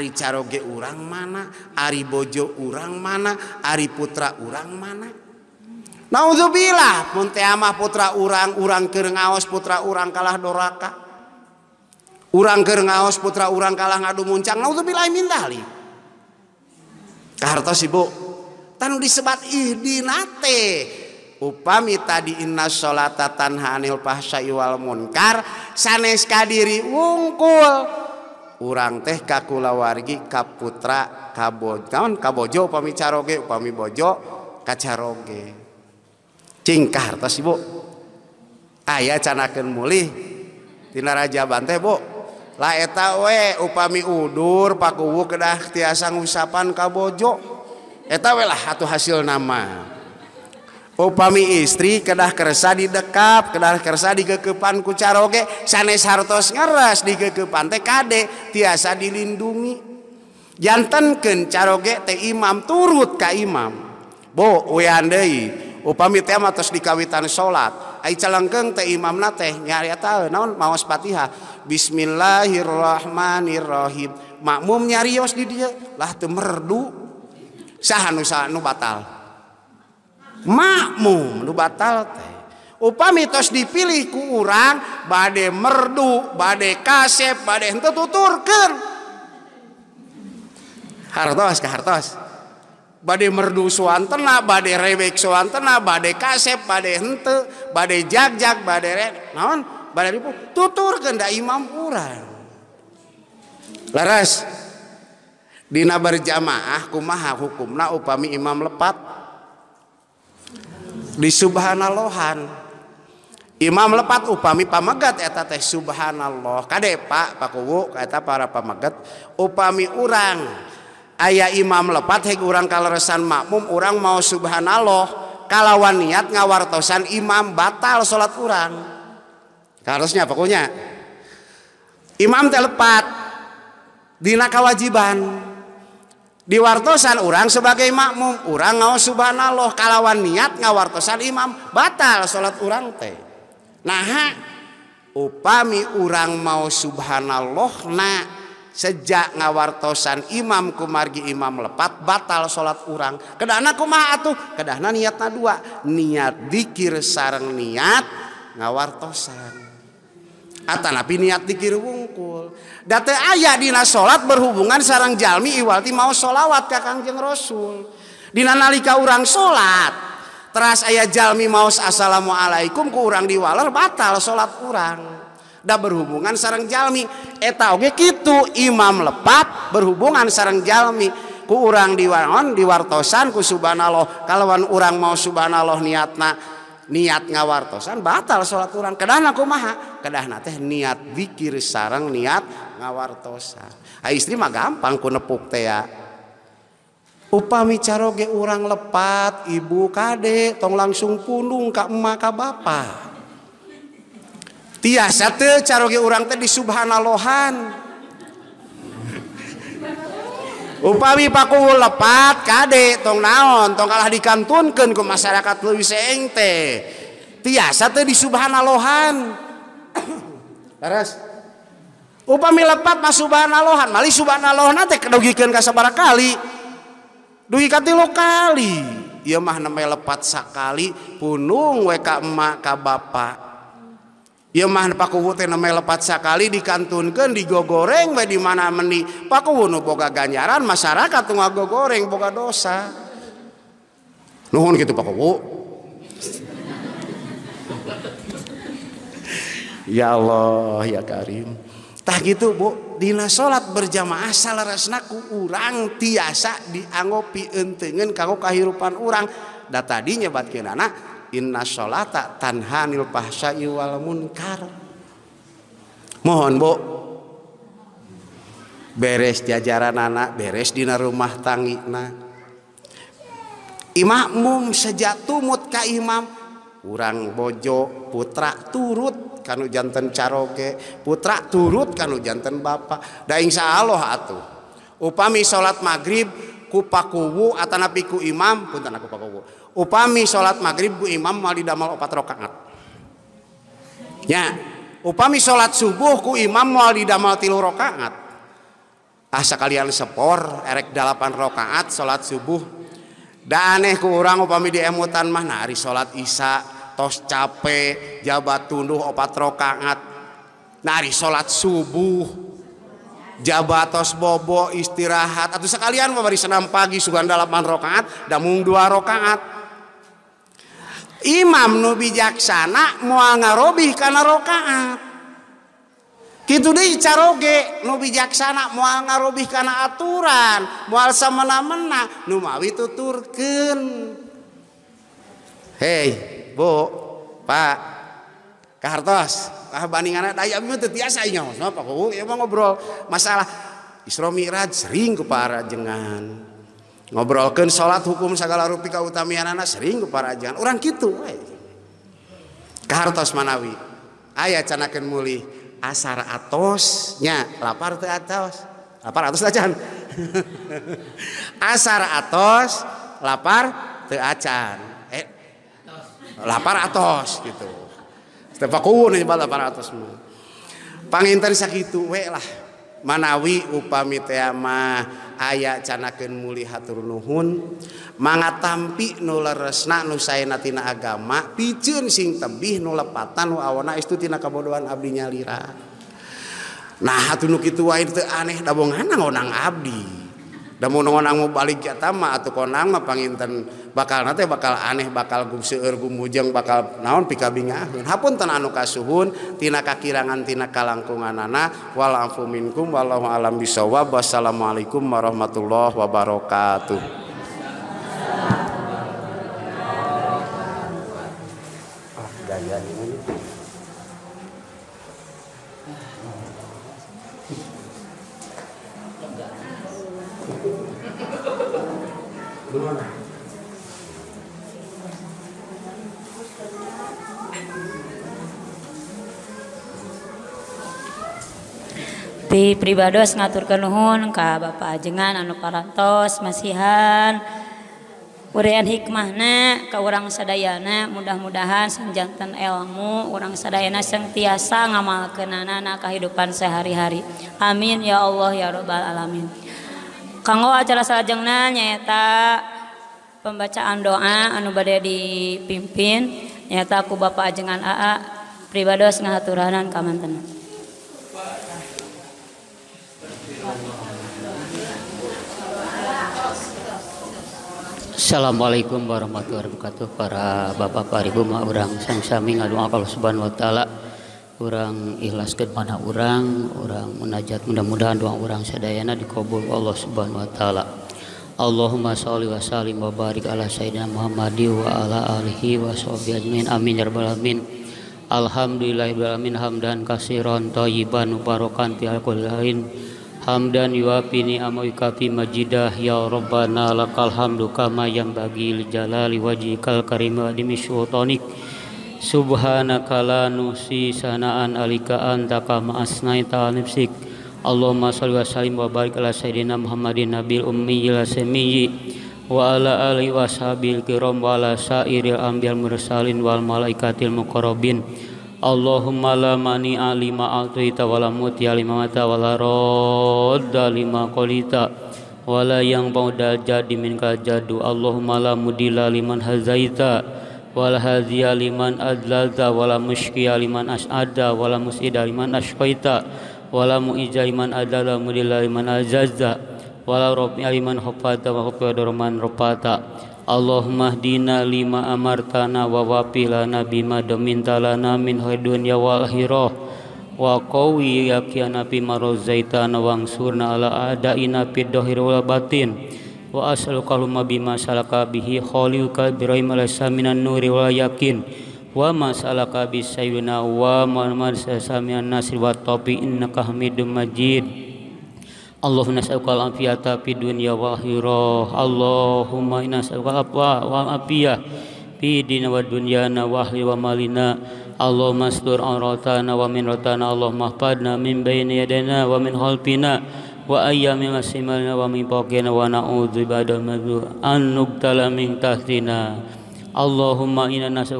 caroge urang mana Aribojo urang mana Ari putra urang mana naudzubila ama putra urang urang ke ngawas putra urang kalah Doaka urangos putra urang kalahuhncaudzutobukdi upa Innas salatatanilyawalmunkarr saneska diri wungkul teh Kakulawargi Kaputra Kaboun kabojo upge upami bojo kacagengka harta sibuk aya canakan mulih Tinajabanbo upami uddur paku kedah tiasanpan kabojolah atuh hasil nama. upami istri kedah kersa di dekap kedah kersa di gekepan ku caraoge sanes hartos ngeras di gekepan TKdek tiasa dilindungijannten kencaoge te Imam turut Kaimaam bo upamitos di kawitan salatngamnyapatiha Bismillahirromanrohim makmum nyarios di dialah tem merdu saahan usaha nu batal makmum upa mitos di Quran badai merdu bade kasep badtur bad merrduwan bad rewekna bade kasep bad he bade jagjak badon bad tuturhend Imam Quranras Di berjamaahku maha hukumlah upami Imam lepat di Subhanallah, Imam lepat upami pamegat eta teh subhanallah kadek Pak Pak Kuwu eta para pamegat upami urang ayah imam lepat hek urang kaleresan makmum urang mau subhanallah kalawan niat ngawartosan imam batal sholat urang harusnya pokoknya imam teh lepat dina kewajiban diwartosan urang sebagai makmum orangrang mau Subhan loh kalawan niat ngawartosan Imam batal salat urang teh nah upami urang mau Subhan lohna sejak ngawartosan Imamkuargi Imam lepat batal salat urang kehana kommaat tuh kedahhana niat ta dua niat dikir sarang niat ngawartosannya Ah, nabi niat dikiri ungkul date aya Di salat berhubungan sarang Jalmi Iwati maus salalawat kak rasul Di nalika u salat terusas ayah Jami maus Assalamualaikum kurang diwallau batal salat kurangndak berhubungan sarang Jalmieta gitu Imam lepat berhubungan sarang Jalmi ku kurang diwangon diwartosanku Subhanallah kalauwan orang mau Subhanallah niatnaku niat ngawartosan batal shat uran kehanaku maha kedah teh niat pikir sarang niat ngawartoosa istrimah gampang nepu upa mi caroge urang lepat ibu kadek tong langsung pulung Ka maka ba tiasge urang teh di Subhana lohan dia upawi pak lepat dek tong naon tong kalah ditantunkan ke masyarakat Luwi seente tias satu di Subhan Alohan upami lepat Subhan Alohan mal Subhan Alikanbarkali duwikati lokal mahna lepat sakkali punung WKmak ka bapak Ieu ya mah pakuwu teh namanya lepat sakali dikantunkeun digogoreng bae di mana meni. Pakuwu nu boga ganjaran masyarakat nu ngagogoreng boga dosa. Nuhun kitu pakuwu. ya Allah ya Karim. Tah gitu Bu, dina salat berjamaah salarasna ku urang tiasa dianggo pieunteukeun kanggo kahirupan urang. Da tadi nyebatkeun sala tanhan mohon beres jajaran anak beres di rumah tangitna Imam mu sejak tumut Ka Imam kurang bojo putra turut kan jantan carooke putra turut kan jantan Bapakpak dangsa Allah atuh upami salat magrib kupakwu Atana piku Imam pun tanbu upami sholat maghrib ku imam mali damal opat rakaat ya upami sholat subuh ku imam mali damal tilu rakaat ah sekalian sepor erek dalapan rakaat sholat subuh da aneh ku urang upami di emutan mah nari nah, salat isya tos cape jabat tunduh opat rakaat nari nah, salat subuh jabat tos bobo istirahat atau sekalian memberi senam pagi sugan 8 rokaat damung dua rokaat Imam nubijaksana mua nga robh karena rokaat gitu dia roge nu bijajaksana mua nga robh karena aturan muaalsa mela menakmawi itu turken Pak aya ah, ngobrol masalah isrami sering kepada dengan ngobrolkan salat hukum segala rupi kautamian anak sering keparajangan orang gitu kehartos manawi ayah canakin muli asar atosnya lapar teh atos lapar atos acan asar atos lapar teh acan eh lapar atos gitu kuun ini lapar atos panginten sakitu we lah Manwi upaamieama aya canaken muli hatun nuhun,mga tapik nu leresna nusay na tina agama piun sing tebih nulebatan lu a istu tina kabodohan adinya lra. Nah hatunlukki tu wa itu aneh dabo ngaangonang abdi. namun onang mau balik ke tama atau konang mah panginten bakal nanti bakal aneh bakal gum seueur gum mujeng bakal naon pika bingaheun hapun tan anu kasuhun tina kakirangan tina kalangkungan wal afu minkum wallahu alam bisawab wassalamualaikum warahmatullahi wabarakatuh pribados ngaturken Nuhun Ka Bapak ajengan anu paras masihan ian hikmahnya kau orangrang Sadayana mudah-mudahan sejangtan elmu orang Sadayana yangng tiasa ngamal keanna kehidupan sehari-hari Amin ya Allah ya robbal alamin kanggo acara sajajengnah nyata pembacaan doa anu baddah di piimpin nyata aku ba ajengan Aa pribados ngahaturanan kamantenang Assalamualaikum warahmatullahi wabarakatuh para bapak para ibu mak orang sami-sami ngadung Allah subhanahu wa taala orang ikhlas ke mana orang orang munajat mudah-mudahan doa orang sadayana dikabul Allah subhanahu wa taala Allahumma sholli wa sallim wa barik ala sayyidina Muhammadi wa ala alihi wa sahbihi ajmain amin ya rabbal alamin Alhamdulillahirabbil alamin hamdan katsiran thayyiban mubarakan fi Hamdan ni ni'ama yukafi majidah Ya Rabbana lakal hamdu kama yang bagi jalali wajikal karima dimi syutonik Subhanaka la nusi sanaan alika anta kama asnaita nafsik Allahumma salli wa sallim wa barik ala sayyidina Muhammadin nabil ummi ila semiyyi wa ala alihi washabil kiram wa ala sairil anbiyal mursalin wal malaikatil muqarrabin Allahumma la mani lima a'taita wa la muti'a lima mata wa la lima kolita wa yang bauda jadi min jadu Allahumma la mudila liman hazaita wa la liman adlalta wa la mushkiya liman as'ada wa la musida liman ashqaita wa mu'ija liman adala mudila liman azazza wa la liman hafata wa hafata man Allahmahdina ma amart tanana wawapi la na bima do minta na minhaun ya wahiroh Waqwi yakianapi maro zaita na wangsur na ala'ada ina fidhahirwala batin. Waasukauma bi mas kabihhiholil ka bir meamian nuriwala yakin Wa mas a kabi sayuna wa ma mar sasami nasirwa topi innakah mi majid. Allahumma nas'alukal afiyata fid dunya wa akhirah. Allahumma inna nas'alukal afwa wa afiyah fi dinina wa dunyana wa ahli wa malina. Allahumma astur auratana wa min ratana. Allahumma ihfadna min bayni yadayna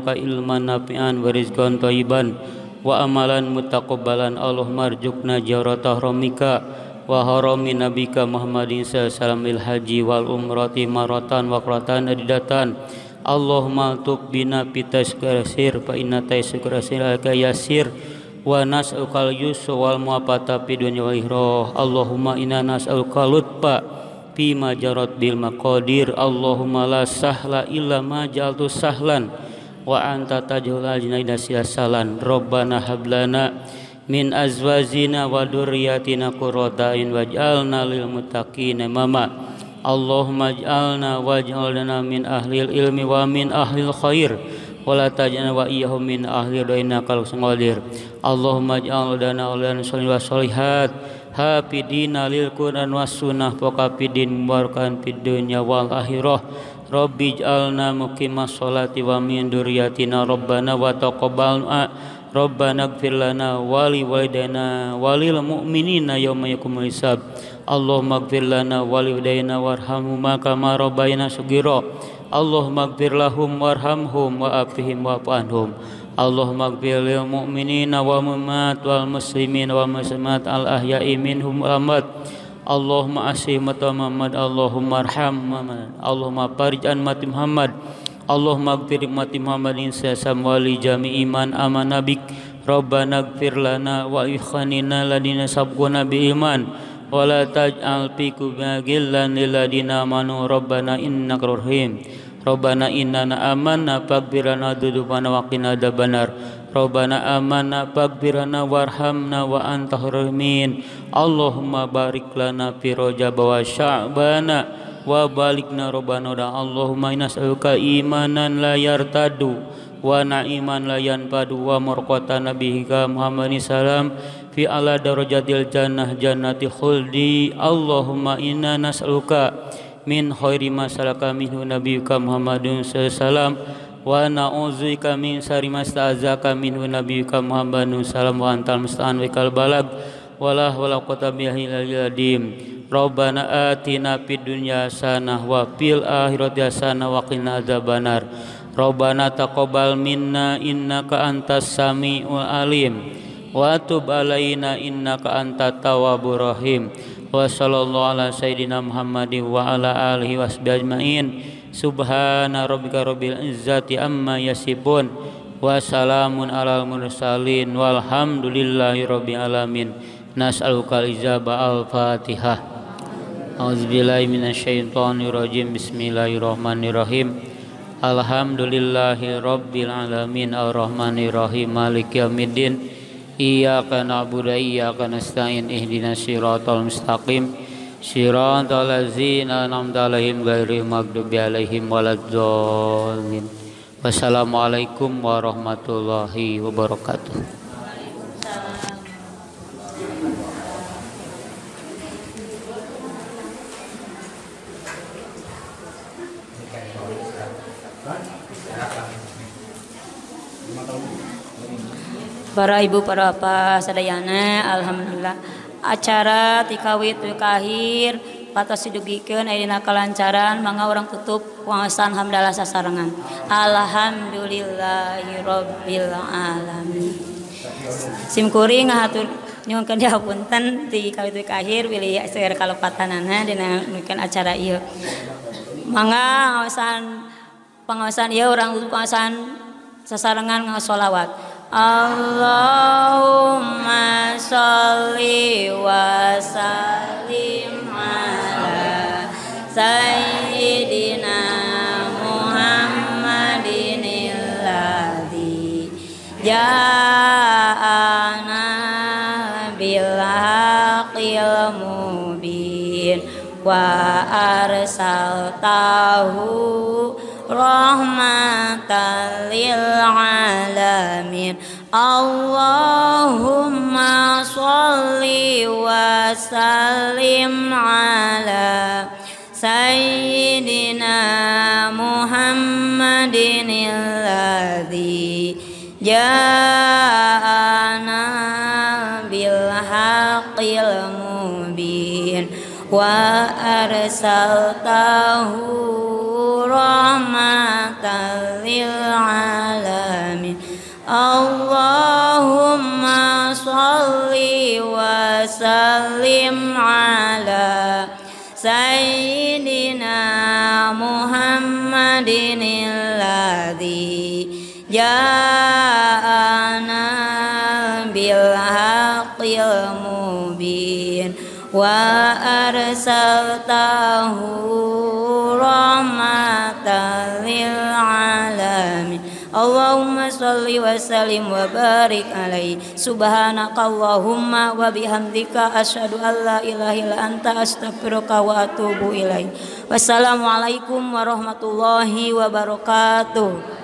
ilman nafi'an wa rizqan wa amalan mutaqabbalan. Allahumma arjukna jawrata rahmika wa harami nabika Muhammadin sallallahu haji wal umrati maratan wa qratan adidatan Allahumma tub bina pitas karasir fa inna taisukrasir alka yasir wa nas'ukal yusra wal muafata fi dunya wa ihrah Allahumma inna nas'aluka lutfa fi ma jarat bil maqadir Allahumma la sahla illa ma ja'altu sahlan wa anta tajul al jinaida siasalan rabbana hablana min azwazina wa durriyatina qurrata a'yun waj'alna lil muttaqina imama Allahumma ij'alna waj'alna min ahli ilmi wa min ahli khair wala taj'alna wa iyyahum min ahli doina kalau sengolir Allahumma ij'al lana ulana salih wa salihat hafidina lil Qur'an was sunnah pokapidin mubarakan fid dunya wal akhirah Rabbi ij'alna muqimas wa min durriyatina rabbana wa taqabbal Roba gfir lana wali walidayna walil mu'minina yawma yakumu hisab Allah gfir lana wali walidayna warhamuma kama rabbayana sugiro Allahumma gfir lahum warhamhum wa'afihim wa'afanhum Allahumma gfir lil minina wa mu'mat wal muslimin wa muslimat al ahya'i minhum amat Allahumma asih mata Muhammad Allahumma arham Muhammad Allahumma farij an mati Allahumma gfir mati Muhammadin sesam wali jami iman amana bik Rabbana gfir lana wa ikhanina ladina sabquna bi iman wa la taj'al fi qulubina ghillan lil ladina amanu Rabbana innaka rahim Rabbana innana amanna faghfir lana dzunubana wa qina adzabannar Rabbana amanna faghfirna warhamna wa anta rahimin Allahumma barik lana fi rajab wa sya'bana wa balikna robbana da Allahumma inas'aluka imanan la yartadu wa na'iman la yanpadu wa murqata nabihika Muhammadin salam fi ala darajatil jannah jannati khuldi Allahumma inna nas'aluka min khairi masalaka minhu nabiyuka Muhammadun salam, wa na'udzika min syarri ma sta'azaka minhu nabiyuka Muhammadun salam wa antal musta'an wa kal balag wala wala qata bihi Rabbana atina fid dunya hasanah wa fil akhirati hasanah wa qina adzabannar. Rabbana taqabbal minna innaka antas samiul alim wa tub alaina innaka antat tawwabur rahim. Wa sallallahu ala sayidina Muhammad wa ala alihi washabihi ajmain. Subhana rabbika rabbil izzati amma yasifun wa salamun ala mursalin walhamdulillahi rabbil alamin. Nas'aluka al-ijaba al-Fatihah. A'udzubillahi minasyaitonirrajim. Bismillahirrahmanirrahim. Alhamdulillahi rabbil alamin arrahmanirrahim maliki yaumiddin. Iyyaka na'budu wa iyyaka nasta'in ihdinas siratal mustaqim. Siratal ladzina an'amta alaihim ghairil maghdubi alaihim waladdallin. Wassalamualaikum warahmatullahi wabarakatuh. para ibu para bapak sadayana alhamdulillah acara tikawit kahir patas sidugikeun aya eh, dina kalancaran mangga urang tutup kuasaan hamdalah sasarengan alhamdulillahirabbil alamin simkuring ngahatur nyuwunkeun punten ti kawit kahir wilih seueur kalepatanana dina mungkin acara ieu mangga ngawasan pengawasan ieu urang tutup pengawasan sasarengan ngasolawat Allahumma sholli wa sallim ala sayyidina Muhammadin alladhi ja'ana bil haqqil mubin wa arsaltahu rahmatan lil alamin Allahumma sholli wa sallim ala sayyidina Muhammadin alladhi ja'ana bil haqqil mubin wa arsaltahu rahmatan lil alamin Allahumma sholli wa sallim ala sayyidina Muhammadin alladhi ja'ana bil haqqil wa arsaltahu salli wa sallim wa barik subhanakallahumma wa bihamdika asyhadu an la ilaha illa anta astaghfiruka wa atubu wassalamualaikum warahmatullahi wabarakatuh